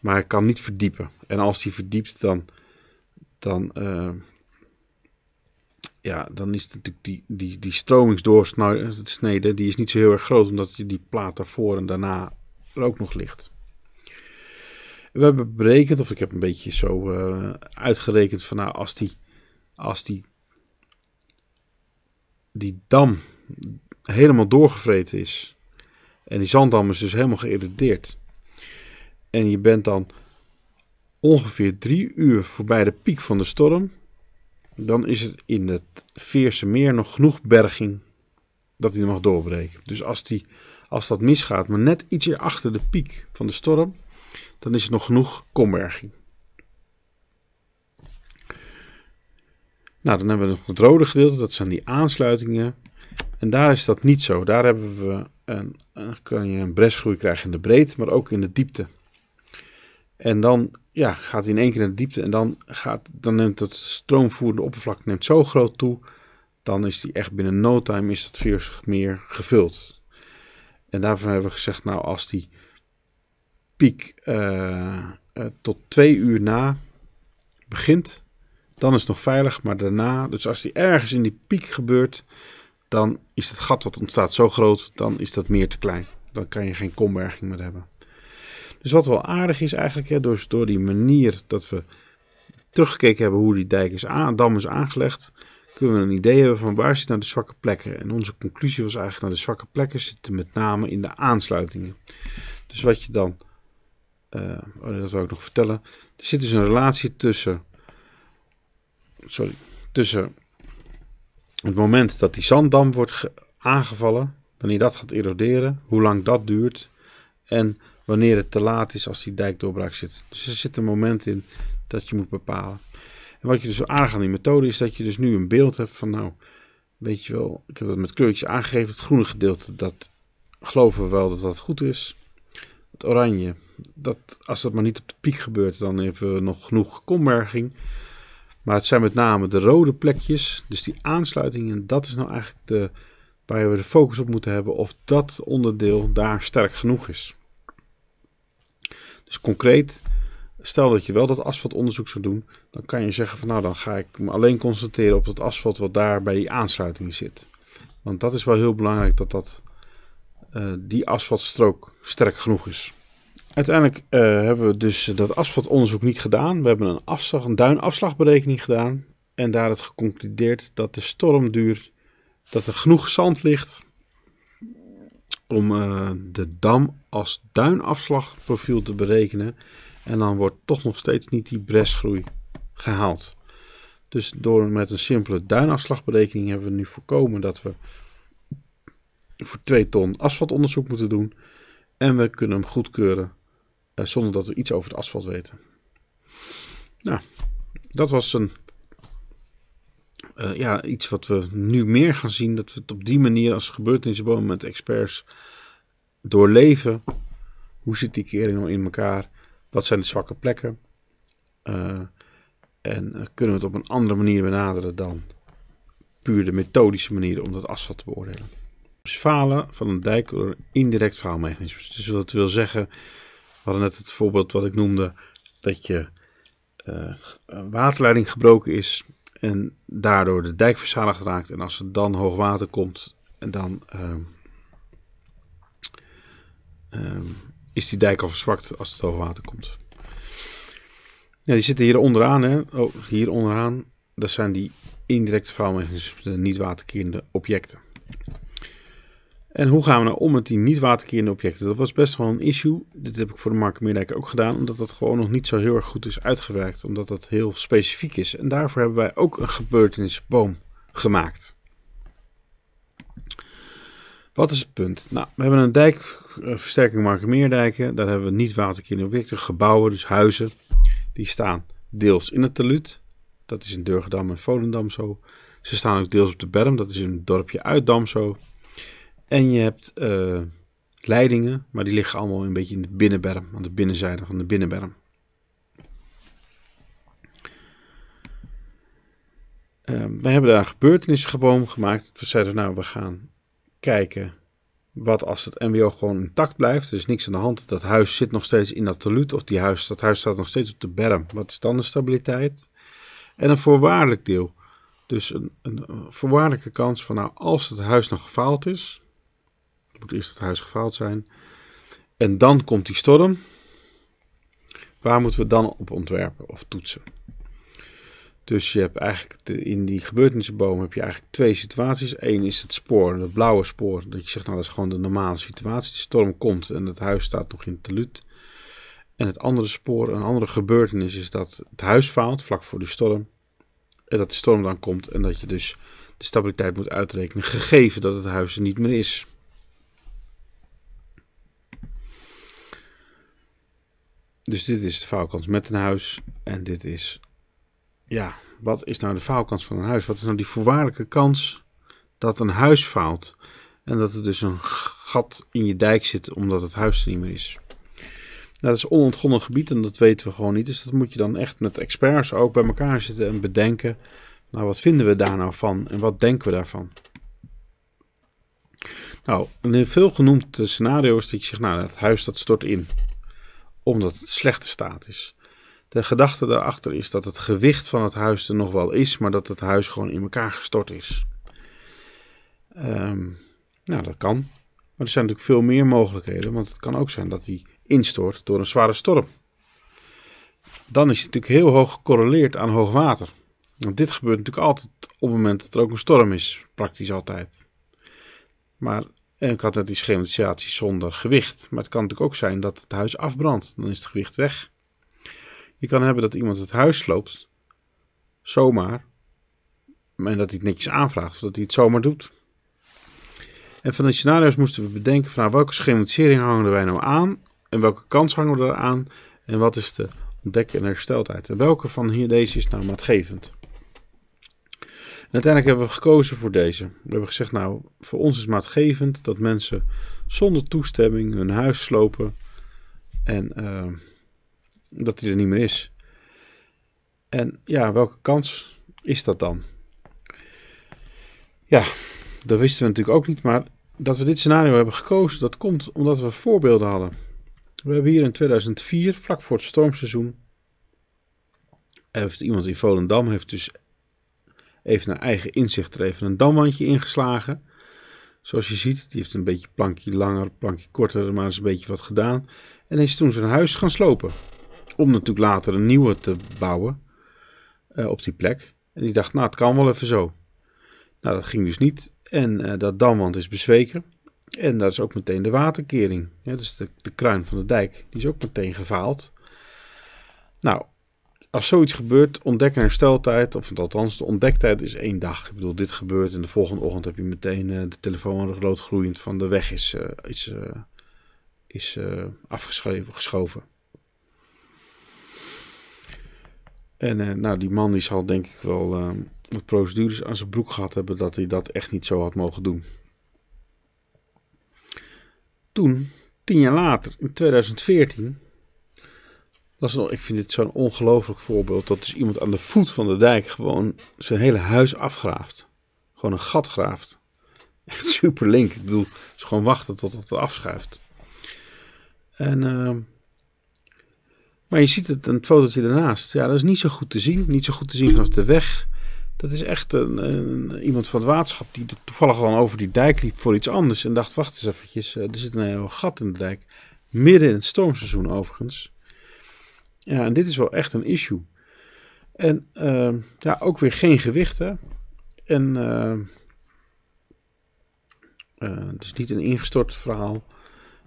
Maar het kan niet verdiepen. En als die verdiept, dan, dan ja, dan is natuurlijk die, die, die stromingsdoorsnede die is niet zo heel erg groot, omdat je die plaat daarvoor en daarna er ook nog ligt. We hebben berekend, of ik heb een beetje zo eh, uitgerekend van nou, als die, als die, die dam helemaal doorgevreten is en die zanddam is dus helemaal geërudeerd, en je bent dan ongeveer drie uur voorbij de piek van de storm dan is er in het Veerse meer nog genoeg berging dat hij mag doorbreken. Dus als, die, als dat misgaat, maar net ietsje achter de piek van de storm, dan is er nog genoeg komberging. Nou, dan hebben we nog het rode gedeelte, dat zijn die aansluitingen. En daar is dat niet zo. Daar hebben we een, kan je een bresgroei krijgen in de breedte, maar ook in de diepte. En dan ja, gaat hij in één keer naar de diepte. En dan, gaat, dan neemt dat stroomvoerende oppervlak neemt zo groot toe. Dan is die echt binnen no time is dat meer gevuld. En daarvan hebben we gezegd, nou als die piek eh, eh, tot twee uur na begint, dan is het nog veilig. Maar daarna, dus als die ergens in die piek gebeurt, dan is het gat wat ontstaat zo groot, dan is dat meer te klein. Dan kan je geen komberging meer hebben. Dus wat wel aardig is eigenlijk, hè, door, door die manier dat we teruggekeken hebben hoe die dijk is aan, dam is aangelegd, kunnen we een idee hebben van waar zitten nou de zwakke plekken. En onze conclusie was eigenlijk, nou de zwakke plekken zitten met name in de aansluitingen. Dus wat je dan, eh, oh, dat wil ik nog vertellen, er zit dus een relatie tussen, sorry, tussen het moment dat die zanddam wordt aangevallen, wanneer dat gaat eroderen, hoe lang dat duurt en wanneer het te laat is als die dijkdoorbraak zit. Dus er zit een moment in dat je moet bepalen. En wat je dus aangaat aan die methode is dat je dus nu een beeld hebt van nou, weet je wel, ik heb dat met kleurtjes aangegeven. Het groene gedeelte, dat geloven we wel dat dat goed is. Het oranje, dat, als dat maar niet op de piek gebeurt, dan hebben we nog genoeg komberging. Maar het zijn met name de rode plekjes, dus die aansluitingen, dat is nou eigenlijk de, waar we de focus op moeten hebben of dat onderdeel daar sterk genoeg is. Dus concreet, stel dat je wel dat asfaltonderzoek zou doen, dan kan je zeggen van nou dan ga ik me alleen concentreren op dat asfalt wat daar bij die aansluiting zit. Want dat is wel heel belangrijk dat, dat eh, die asfaltstrook sterk genoeg is. Uiteindelijk eh, hebben we dus dat asfaltonderzoek niet gedaan. We hebben een, afslag, een duinafslagberekening gedaan en daaruit geconcludeerd dat de stormduur, dat er genoeg zand ligt om eh, de dam als duinafslagprofiel te berekenen. En dan wordt toch nog steeds niet die bresgroei gehaald. Dus door met een simpele duinafslagberekening hebben we nu voorkomen dat we voor 2 ton asfaltonderzoek moeten doen. En we kunnen hem goedkeuren eh, zonder dat we iets over het asfalt weten. Nou, dat was een eh, ja, iets wat we nu meer gaan zien. Dat we het op die manier als gebeurtenisboom met experts doorleven. Hoe zit die kering nou in elkaar? Wat zijn de zwakke plekken? Eh, en eh, kunnen we het op een andere manier benaderen dan puur de methodische manier om dat asfalt te beoordelen? Dus falen van een dijk door een indirect faalmechanisme. Dus dat wil zeggen, we hadden net het voorbeeld wat ik noemde, dat je waterleiding gebroken is, en daardoor de dijk verzadigd raakt. En als er dan hoogwater komt, dan ehm, ehm, is die dijk al verzwakt als het water komt. Ja, die zitten hier onderaan. Hè? Oh, hier onderaan. Dat zijn die indirecte vouwmechanismen, niet waterkerende objecten. En hoe gaan we nou om met die niet waterkerende objecten? Dat was best wel een issue. Dit heb ik voor de Mark ook gedaan, omdat dat gewoon nog niet zo heel erg goed is uitgewerkt, omdat dat heel specifiek is. En daarvoor hebben wij ook een gebeurtenisboom gemaakt. Wat is het punt? Nou, we hebben een dijkversterking eh, Mark Daar hebben we niet waterkerende objecten, gebouwen, dus huizen. Die staan deels in het taluut. Dat is in Durgedam en Volendam zo. Ze staan ook deels op de Berm. Dat is in dorpje uit zo. En je hebt eh, leidingen, maar die liggen allemaal een beetje in de binnenberm, aan de binnenzijde van de binnenberm. Ehm, we hebben daar gebeurtenissenboom gemaakt. We zeiden nou, we gaan kijken wat als het MBO gewoon intact blijft. Er is niks aan de hand. Dat huis zit nog steeds in dat talud Of die huis, dat huis staat nog steeds op de berm. Wat is dan de stabiliteit? En een voorwaardelijk deel. Dus een, een voorwaardelijke kans van nou, als het huis nog gefaald is, moet eerst het huis gefaald zijn. En dan komt die storm. Waar moeten we dan op ontwerpen of toetsen? Dus je hebt eigenlijk in die gebeurtenissenboom heb je eigenlijk twee situaties. Eén is het spoor, het blauwe spoor. Dat je zegt, nou dat is gewoon de normale situatie. De storm komt en het huis staat nog in het teluut. En het andere spoor, een andere gebeurtenis is dat het huis faalt vlak voor de storm. En dat de storm dan komt en dat je dus de stabiliteit moet uitrekenen, gegeven dat het huis er niet meer is. Dus dit is de faalkans met een huis. En dit is, ja, wat is nou de faalkans van een huis? Wat is nou die voorwaardelijke kans dat een huis faalt? En dat er dus een gat in je dijk zit omdat het huis er niet meer is. Nou, dat is onontgonnen gebied en dat weten we gewoon niet. Dus dat moet je dan echt met experts ook bij elkaar zitten en bedenken. Nou, wat vinden we daar nou van en wat denken we daarvan? Nou, een veel genoemd scenario is dat je zegt, nou, het huis dat stort in omdat het slechte staat is. De gedachte daarachter is dat het gewicht van het huis er nog wel is, maar dat het huis gewoon in elkaar gestort is. Um, nou, dat kan. Maar er zijn natuurlijk veel meer mogelijkheden, want het kan ook zijn dat hij instort door een zware storm. Dan is het natuurlijk heel hoog gecorreleerd aan hoog water. Want dit gebeurt natuurlijk altijd op het moment dat er ook een storm is, praktisch altijd. Maar ik had net die schematisatie zonder gewicht. Maar het kan natuurlijk ook zijn dat het huis afbrandt. Dan is het gewicht weg. Je kan hebben dat iemand het huis loopt, Zomaar. En dat hij het netjes aanvraagt. Of dat hij het zomaar doet. En van de scenario's moesten we bedenken van nou, welke schematisering hangen wij nou aan? En welke kans hangen we eraan? En wat is de ontdekking en hersteltijd? En welke van hier deze is nou maatgevend? uiteindelijk hebben we gekozen voor deze. We hebben gezegd, nou, voor ons is maatgevend dat mensen zonder toestemming hun huis slopen en eh, dat die er niet meer is. En ja, welke kans is dat dan? Ja, dat wisten we natuurlijk ook niet, maar dat we dit scenario hebben gekozen, dat komt omdat we voorbeelden hadden. We hebben hier in 2004, vlak voor het stormseizoen, heeft iemand in Volendam heeft dus even naar eigen inzicht er even een damwandje ingeslagen. Zoals je ziet, die heeft een beetje plankje langer, plankje korter, maar is een beetje wat gedaan. En is toen zijn huis gaan slopen. Om natuurlijk later een nieuwe te bouwen eh, op die plek. En die dacht, nou het kan wel even zo. Nou dat ging dus niet. En eh, dat damwand is bezweken. En daar is ook meteen de waterkering. dus de, de kruin van de dijk, die is ook meteen gefaald. Nou, als zoiets gebeurt, ontdek- en hersteltijd, of althans de ontdektijd is één dag. Ik bedoel, dit gebeurt en de volgende ochtend heb je meteen eh, de telefoon roodgloeiend van de weg is, uh, is, uh, is geschoven. En nou, die man die zal denk ik wel wat procedures aan zijn broek gehad hebben dat hij dat echt niet zo had mogen doen. Toen, tien jaar later, in 2014, dat is nog, ik vind dit zo'n ongelooflijk voorbeeld. Dat is dus iemand aan de voet van de dijk gewoon zijn hele huis afgraaft. Gewoon een gat graaft. Echt super link. Ik bedoel, ze gewoon wachten tot het afschuift. En, ehm, maar je ziet het, een fotootje ernaast. Ja, dat is niet zo goed te zien. Niet zo goed te zien vanaf de weg. Dat is echt een, een, iemand van het waterschap die toevallig dan over die dijk liep voor iets anders. En dacht, wacht eens eventjes, eh, er zit een heel gat in de dijk. Midden in het stormseizoen overigens. Ja, en dit is wel echt een issue. En ehm, ja, ook weer geen gewichten. En uh, dus niet een ingestort verhaal,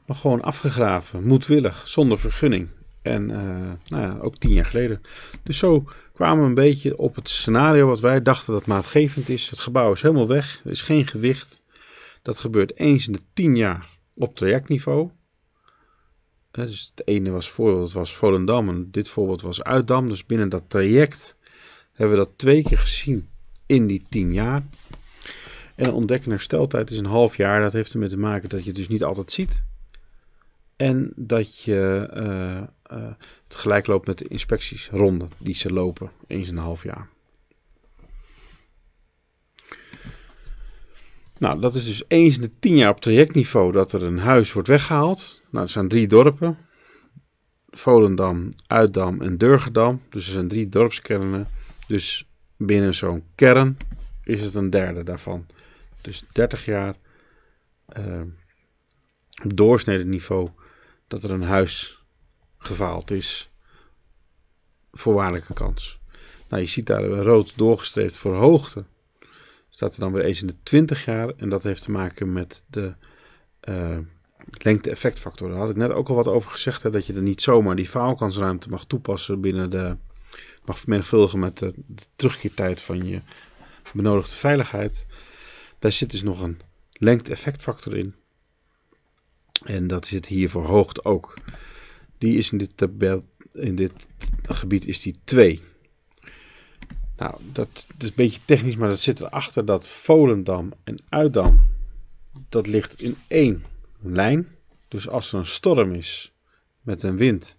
maar gewoon afgegraven, moedwillig, zonder vergunning. En eh, nou ja, ook tien jaar geleden. Dus zo kwamen we een beetje op het scenario wat wij dachten dat maatgevend is. Het gebouw is helemaal weg, er is geen gewicht. Dat gebeurt eens in de tien jaar op trajectniveau. Eh, dus het ene was voorbeeld was Volendam en dit voorbeeld was Uitdam. Dus binnen dat traject hebben we dat twee keer gezien in die tien jaar. En een ontdekken is een half jaar. Dat heeft ermee te maken dat je het dus niet altijd ziet. En dat je uh, eh, het eh, gelijk loopt met de inspectiesronden die ze lopen eens in een half jaar. Nou, dat is dus eens in de tien jaar op trajectniveau dat er een huis wordt weggehaald. Nou, er zijn drie dorpen. Volendam, Uitdam en Durgedam. Dus er zijn drie dorpskernen. Dus binnen zo'n kern is het een derde daarvan. Dus 30 jaar uh, eh, doorsnedeniveau dat er een huis gefaald is. Voorwaardelijke kans. Nou, je ziet daar rood doorgestreept voor hoogte. Staat er dan weer eens in de 20 jaar. En dat heeft te maken met de eh, lengte-effectfactor. Daar had ik net ook al wat over gezegd. Hè, dat je er niet zomaar die faalkansruimte mag toepassen binnen de. mag vermenigvuldigen met de, terugkeertijd van je benodigde veiligheid. Daar zit dus nog een lengte-effectfactor in. En dat zit hier voor hoogte ook. Die is in dit tabel. In dit gebied is die 2. Nou, dat, dat, is een beetje technisch, maar dat zit erachter dat Volendam en Uitdam, dat ligt in 1 lijn. Dus als er een storm is met een wind,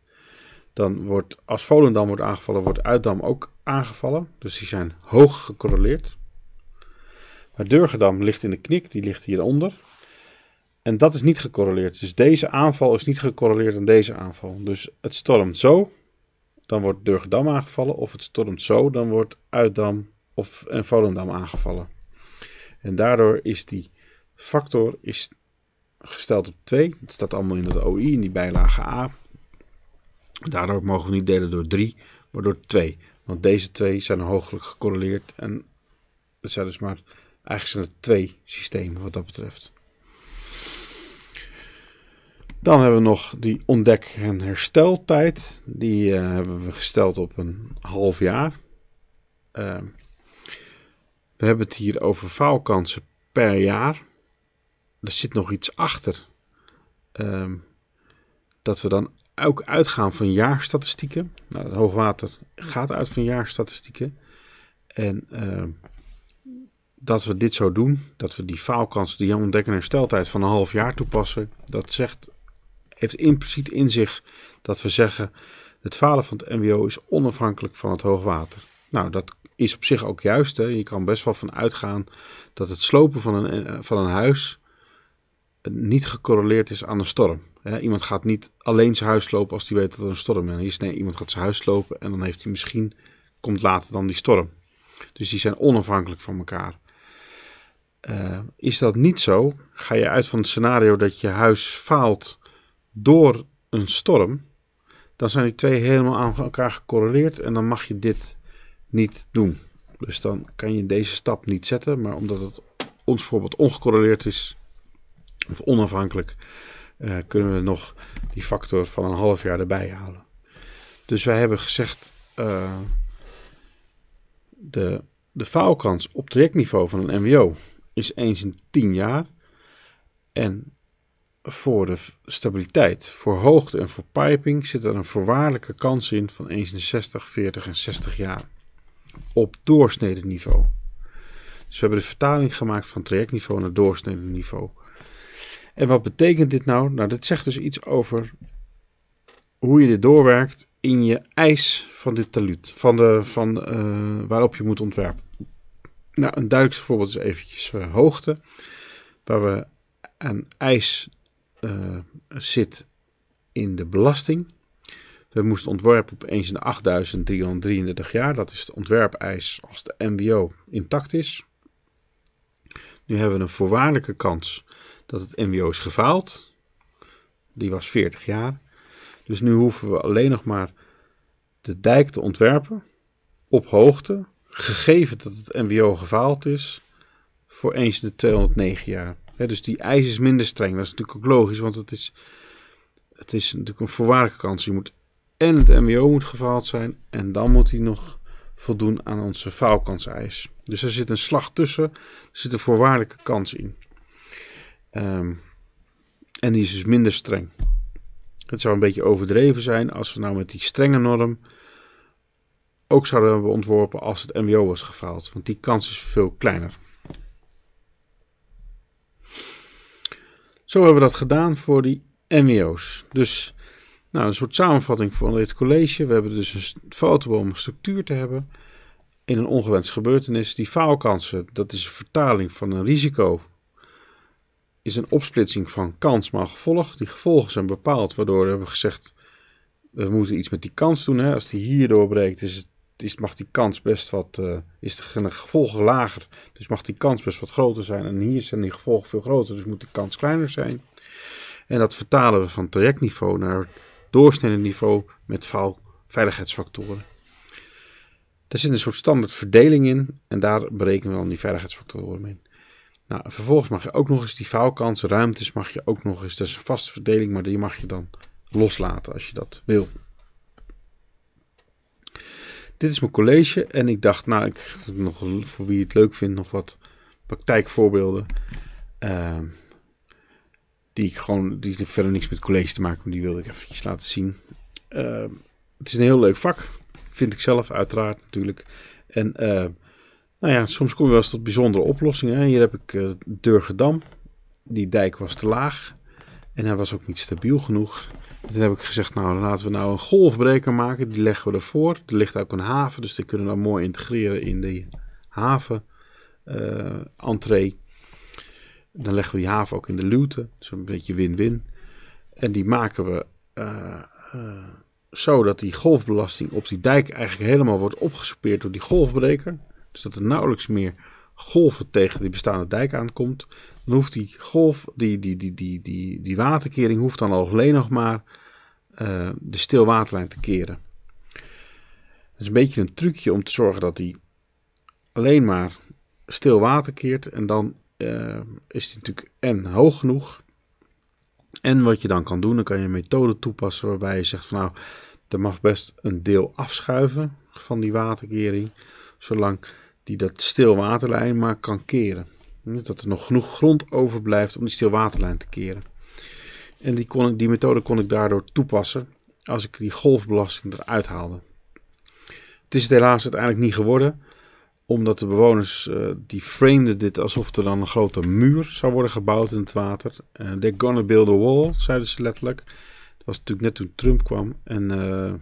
dan wordt als Volendam wordt aangevallen, wordt Uitdam ook aangevallen. Dus die zijn hoog gecorreleerd. Maar deurgedam ligt in de knik, die ligt hieronder. En dat is niet gecorreleerd. Dus deze aanval is niet gecorreleerd aan deze aanval. Dus het stormt zo, dan wordt deurgedam aangevallen. Of het stormt zo, dan wordt Uitdam of, en Volendam aangevallen. En daardoor is die factor is gesteld op 2. Het staat allemaal in het OI, in die bijlage A. Daardoor mogen we niet delen door 3, maar door 2. Want deze twee zijn hooglijk gecorreleerd. En het zijn dus maar eigenlijk zijn het twee systemen wat dat betreft. Dan hebben we nog die ontdek- en hersteltijd. Die eh, hebben we gesteld op een half jaar. Eh, we hebben het hier over faalkansen per jaar er zit nog iets achter. Ehm, dat we dan ook uitgaan van jaarstatistieken. Nou, het hoogwater gaat uit van jaarstatistieken. En ehm, dat we dit zo doen, dat we die faalkansen die ontdekken en hersteltijd van een half jaar toepassen, dat zegt, heeft impliciet in zich dat we zeggen, het falen van het MBO is onafhankelijk van het hoogwater. Nou, dat is op zich ook juist. Hè. Je kan best wel van uitgaan dat het slopen van een, eh, van een huis niet gecorreleerd is aan een storm. iemand gaat niet alleen zijn huis lopen als hij weet dat er een storm is. Nee, iemand gaat zijn huis lopen en dan heeft hij misschien, komt later dan die storm. Dus die zijn onafhankelijk van elkaar. Eh, is dat niet zo? Ga je uit van het scenario dat je huis faalt door een storm, dan zijn die twee helemaal aan elkaar gecorreleerd en dan mag je dit niet doen. Dus dan kan je deze stap niet zetten, maar omdat het ons voorbeeld ongecorreleerd is, of onafhankelijk, eh, kunnen we nog die factor van een half jaar erbij halen. Dus wij hebben gezegd, eh, de, de faalkans op trajectniveau van een MWO is eens in 10 jaar. En voor de stabiliteit, voor hoogte en voor piping zit er een voorwaardelijke kans in van eens in 60, 40 en 60 jaar. Op doorsnedeniveau. Dus we hebben de vertaling gemaakt van trajectniveau naar doorsnedeniveau. En wat betekent dit nou? Nou, dat zegt dus iets over hoe je dit doorwerkt in je eis van dit taluut, van, de, van eh, waarop je moet ontwerpen. Nou, een duidelijkste voorbeeld is eventjes eh, hoogte, waar we een ijs uh, eh, zit in de belasting. We moesten ontwerpen op eens in de 8333 jaar. Dat is het ontwerpeis als de MBO intact is. Nu hebben we een voorwaardelijke kans dat het MBO is gefaald. Die was 40 jaar. Dus nu hoeven we alleen nog maar de dijk te ontwerpen op hoogte, gegeven dat het MBO gefaald is, voor eens in de 209 jaar. dus die eis is minder streng. Dat is natuurlijk ook logisch, want het is, het is natuurlijk een voorwaardelijke kans. Je moet en het MBO moet gefaald zijn en dan moet hij nog voldoen aan onze faalkanseis. Dus er zit een slag tussen, er zit een voorwaardelijke kans in. Ehm, en die is dus minder streng. Het zou een beetje overdreven zijn als we nou met die strenge norm ook zouden hebben ontworpen als het MBO was gefaald, want die kans is veel kleiner. Zo hebben we dat gedaan voor die MBO's. Dus nou, een soort samenvatting voor dit college. We hebben dus een foto structuur te hebben in een ongewenst gebeurtenis. Die faalkansen, dat is een vertaling van een risico is een opsplitsing van kans, maar gevolg. Die gevolgen zijn bepaald, waardoor we hebben gezegd, we moeten iets met die kans doen. Hè. Als die hier doorbreekt, is het, is, mag die kans best wat, eh, is de gevolgen lager. Dus mag die kans best wat groter zijn. En hier zijn die gevolgen veel groter, dus moet de kans kleiner zijn. En dat vertalen we van trajectniveau naar niveau met veiligheidsfactoren. Daar zit een soort standaard verdeling in en daar berekenen we dan die veiligheidsfactoren mee. Nou, vervolgens mag je ook nog eens die faalkans, ruimtes mag je ook nog eens. Dat is een vaste verdeling, maar die mag je dan loslaten als je dat wil. Dit is mijn college en ik dacht, nou, ik geef nog voor wie het leuk vindt nog wat praktijkvoorbeelden. Ehm, die ik gewoon, die verder niks met college te maken die wilde ik eventjes laten zien. Ehm, het is een heel leuk vak, vind ik zelf uiteraard natuurlijk. En ehm, nou ja, soms kom je wel eens tot bijzondere oplossingen. Hier heb ik deurgedam. Eh, Durgedam. Die dijk was te laag. En hij was ook niet stabiel genoeg. En toen heb ik gezegd, nou laten we nou een golfbreker maken. Die leggen we ervoor. Er ligt ook een haven, dus die kunnen we dan mooi integreren in de haven eh, entree. Dan leggen we die haven ook in de luwte. een beetje win-win. En die maken we uh, eh, zo dat die golfbelasting op die dijk eigenlijk helemaal wordt opgespeerd door die golfbreker dus dat er nauwelijks meer golven tegen die bestaande dijk aankomt, dan hoeft die golf, die, die, die, die, die, die waterkering, hoeft dan alleen nog maar eh, de stilwaterlijn te keren. Dat is een beetje een trucje om te zorgen dat die alleen maar stil water keert. En dan eh, is die natuurlijk en hoog genoeg. En wat je dan kan doen, dan kan je een methode toepassen waarbij je zegt van nou, er mag best een deel afschuiven van die waterkering. Zolang die dat stilwaterlijn maar kan keren. Dat er nog genoeg grond overblijft om die stilwaterlijn te keren. En die, kon, die methode kon ik daardoor toepassen als ik die golfbelasting eruit haalde. Het is het helaas uiteindelijk niet geworden, omdat de bewoners uh, die framden dit alsof er dan een grote muur zou worden gebouwd in het water. Uh, they're gonna build a wall, zeiden ze letterlijk. Dat was natuurlijk net toen Trump kwam en... Eh,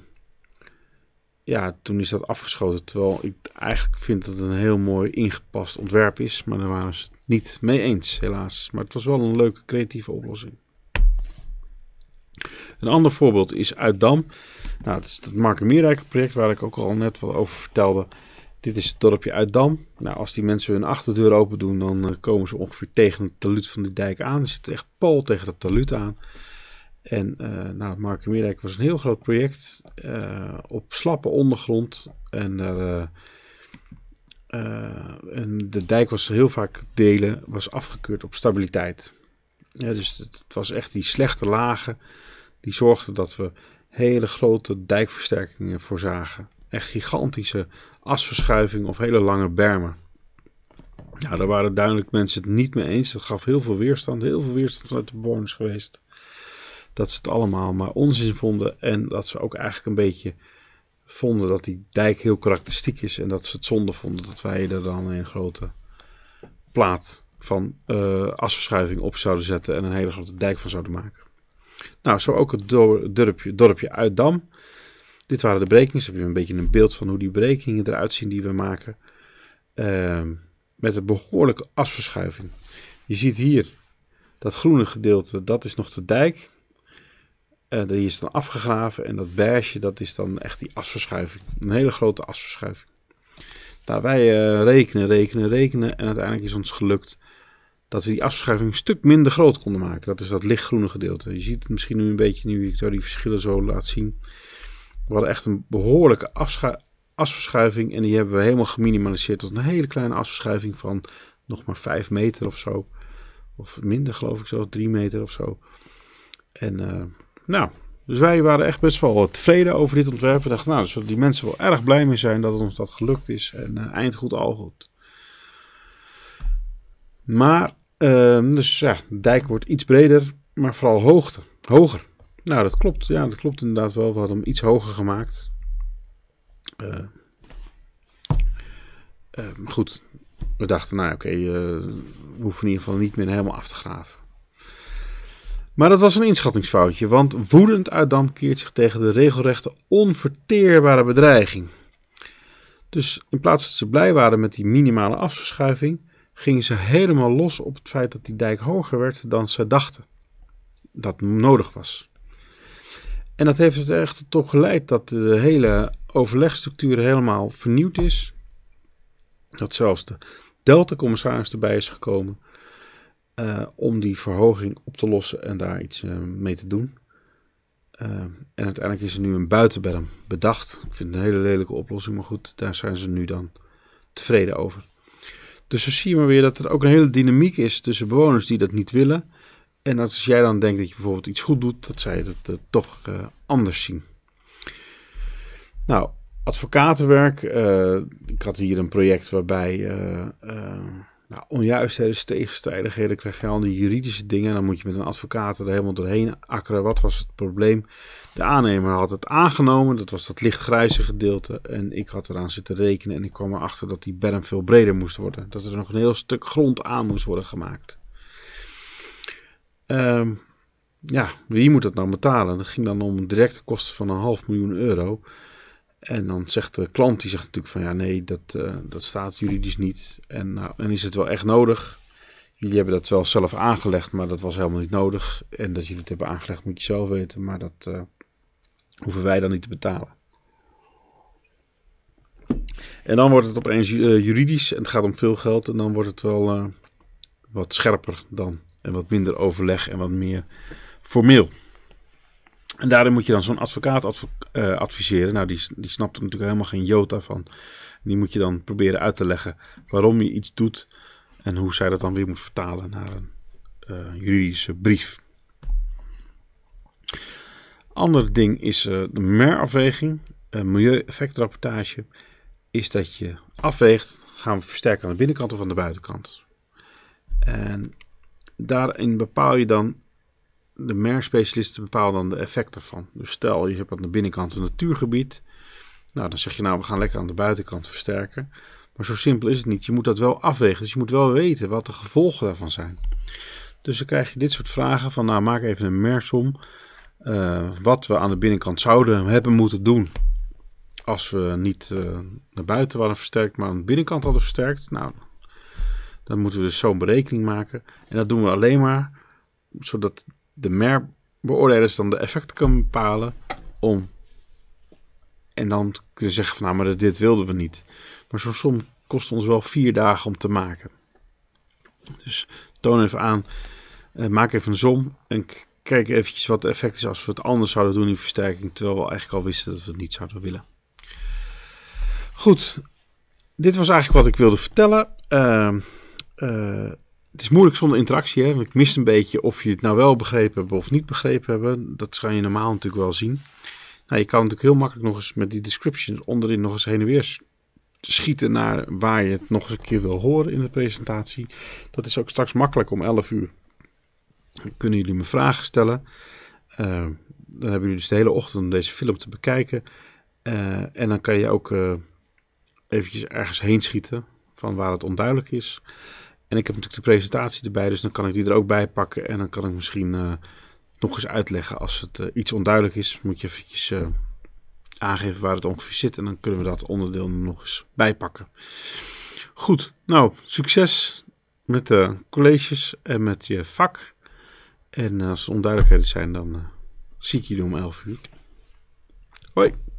ja, toen is dat afgeschoten. Terwijl ik eigenlijk vind dat het een heel mooi ingepast ontwerp is. Maar daar waren ze het niet mee eens, helaas. Maar het was wel een leuke creatieve oplossing. Een ander voorbeeld is Uitdam. Nou, het is het Marken project waar ik ook al net wat over vertelde. Dit is het dorpje Uitdam. Nou, als die mensen hun achterdeur open doen, dan eh, komen ze ongeveer tegen het talud van die dijk aan. Ze zitten echt pal tegen dat talud aan. En uh, nou, Mark Meerdijk was een heel groot project eh, op slappe ondergrond. En, eh, en, de dijk was heel vaak delen, was afgekeurd op stabiliteit. Ja, dus het, was echt die slechte lagen die zorgden dat we hele grote dijkversterkingen voorzagen. Echt gigantische asverschuivingen of hele lange bermen. Nou, daar waren duidelijk mensen het niet mee eens. Dat gaf heel veel weerstand, heel veel weerstand vanuit de bewoners geweest dat ze het allemaal maar onzin vonden. En dat ze ook eigenlijk een beetje vonden dat die dijk heel karakteristiek is. En dat ze het zonde vonden dat wij er dan een grote plaat van uh, asverschuiving op zouden zetten. En een hele grote dijk van zouden maken. Nou, zo ook het dorpje, dorpje Uitdam. Dit waren de brekingen. heb je een beetje een beeld van hoe die brekingen eruit zien die we maken. Ehm, met een behoorlijke asverschuiving. Je ziet hier dat groene gedeelte, dat is nog de dijk. Uh, die is dan afgegraven en dat beige, dat is dan echt die asverschuiving. Een hele grote asverschuiving. Nou, wij eh, rekenen, rekenen, rekenen en uiteindelijk is ons gelukt dat we die afschuiving een stuk minder groot konden maken. Dat is dat lichtgroene gedeelte. Je ziet het misschien nu een beetje, nu ik die verschillen zo laat zien. We hadden echt een behoorlijke asverschuiving en die hebben we helemaal geminimaliseerd tot een hele kleine asverschuiving van nog maar 5 meter of zo. Of minder geloof ik zo, 3 meter of zo. En uh, nou, dus wij waren echt best wel tevreden over dit ontwerp. We dachten, nou, zullen die mensen wel erg blij mee zijn dat ons dat gelukt is. En eh, eind goed, al goed. Maar, ehm, dus ja, de dijk wordt iets breder, maar vooral hoogte, hoger. Nou, dat klopt. Ja, dat klopt inderdaad wel. We hadden hem iets hoger gemaakt. Uh, goed, we dachten, nou oké, eh, we hoeven in ieder geval niet meer helemaal af te graven. Maar dat was een inschattingsfoutje, want woedend Uitdam keert zich tegen de regelrechte onverteerbare bedreiging. Dus in plaats dat ze blij waren met die minimale afschuiving, gingen ze helemaal los op het feit dat die dijk hoger werd dan ze dachten dat nodig was. En dat heeft er echt tot geleid dat de hele overlegstructuur helemaal vernieuwd is. Dat zelfs de Delta-commissaris erbij is gekomen eh, om die verhoging op te lossen en daar iets eh, mee te doen. Eh, en uiteindelijk is er nu een buitenberm bedacht. Ik vind het een hele lelijke oplossing, maar goed, daar zijn ze nu dan tevreden over. Dus dan zie je maar weer dat er ook een hele dynamiek is tussen bewoners die dat niet willen. En als jij dan denkt dat je bijvoorbeeld iets goed doet, dat zij dat toch anders zien. Nou, advocatenwerk. ik had hier een project waarbij nou, onjuistheden, tegenstrijdigheden, krijg je al die juridische dingen. Dan moet je met een advocaat er helemaal doorheen akkeren. Wat was het probleem? De aannemer had het aangenomen, dat was dat lichtgrijze gedeelte. En ik had eraan zitten rekenen en ik kwam erachter dat die berm veel breder moest worden. Dat er nog een heel stuk grond aan moest worden gemaakt. Ehm, ja, wie moet dat nou betalen? Dat ging dan om directe kosten van een half miljoen euro. En dan zegt de klant, die zegt natuurlijk van ja, nee, dat, eh, dat staat juridisch niet. En, nou, is het wel echt nodig? Jullie hebben dat wel zelf aangelegd, maar dat was helemaal niet nodig. En dat jullie het hebben aangelegd moet je zelf weten, maar dat eh, hoeven wij dan niet te betalen. En dan wordt het opeens eh, juridisch en het gaat om veel geld. En dan wordt het wel wat scherper dan. En wat minder overleg en wat meer formeel. En daarin moet je dan zo'n advocaat eh, adviseren. Nou, die, die snapt er natuurlijk helemaal geen jota van. Die moet je dan proberen uit te leggen waarom je iets doet en hoe zij dat dan weer moet vertalen naar een eh, juridische brief. Ander ding is uh, de merafweging. milieueffectrapportage is dat je afweegt, gaan we versterken aan de binnenkant of aan de buitenkant. En daarin bepaal je dan de merkspecialisten bepalen dan de effecten van. Dus stel, je hebt aan de binnenkant een natuurgebied. Nou, dan zeg je nou, we gaan lekker aan de buitenkant versterken. Maar zo simpel is het niet. Je moet dat wel afwegen. Dus je moet wel weten wat de gevolgen daarvan zijn. Dus dan krijg je dit soort vragen van, nou, maak even een mersom. Uh, eh, wat we aan de binnenkant zouden hebben moeten doen. Als we niet eh, naar buiten waren versterkt, maar aan de binnenkant hadden versterkt. Nou, dan moeten we dus zo'n berekening maken. En dat doen we alleen maar zodat de MER-beoordelers dan de effecten kunnen bepalen om. En dan kunnen zeggen van nou, maar dit wilden we niet. Maar zo'n som kost ons wel vier dagen om te maken. Dus toon even aan, eh, maak even een som en kijk eventjes wat de effect is als we het anders zouden doen in versterking. Terwijl we eigenlijk al wisten dat we het niet zouden willen. Goed, dit was eigenlijk wat ik wilde vertellen. Ehm, eh, het is moeilijk zonder interactie. Hè? Ik mis een beetje of je het nou wel begrepen hebt of niet begrepen hebben. Dat ga je normaal natuurlijk wel zien. Nou, je kan natuurlijk heel makkelijk nog eens met die description onderin nog eens heen en weer schieten naar waar je het nog eens een keer wil horen in de presentatie. Dat is ook straks makkelijk om 11 uur. Dan kunnen jullie me vragen stellen. Eh, dan hebben jullie dus de hele ochtend deze film te bekijken. Eh, en dan kan je ook uh, eventjes ergens heen schieten van waar het onduidelijk is. En ik heb natuurlijk de presentatie erbij, dus dan kan ik die er ook bij pakken. En dan kan ik misschien eh, nog eens uitleggen als het eh, iets onduidelijk is. Moet je eventjes eh, aangeven waar het ongeveer zit. En dan kunnen we dat onderdeel nog eens bijpakken. Goed, nou, succes met de colleges en met je vak. En als er onduidelijkheden zijn, dan zie ik jullie om 11 uur. Hoi!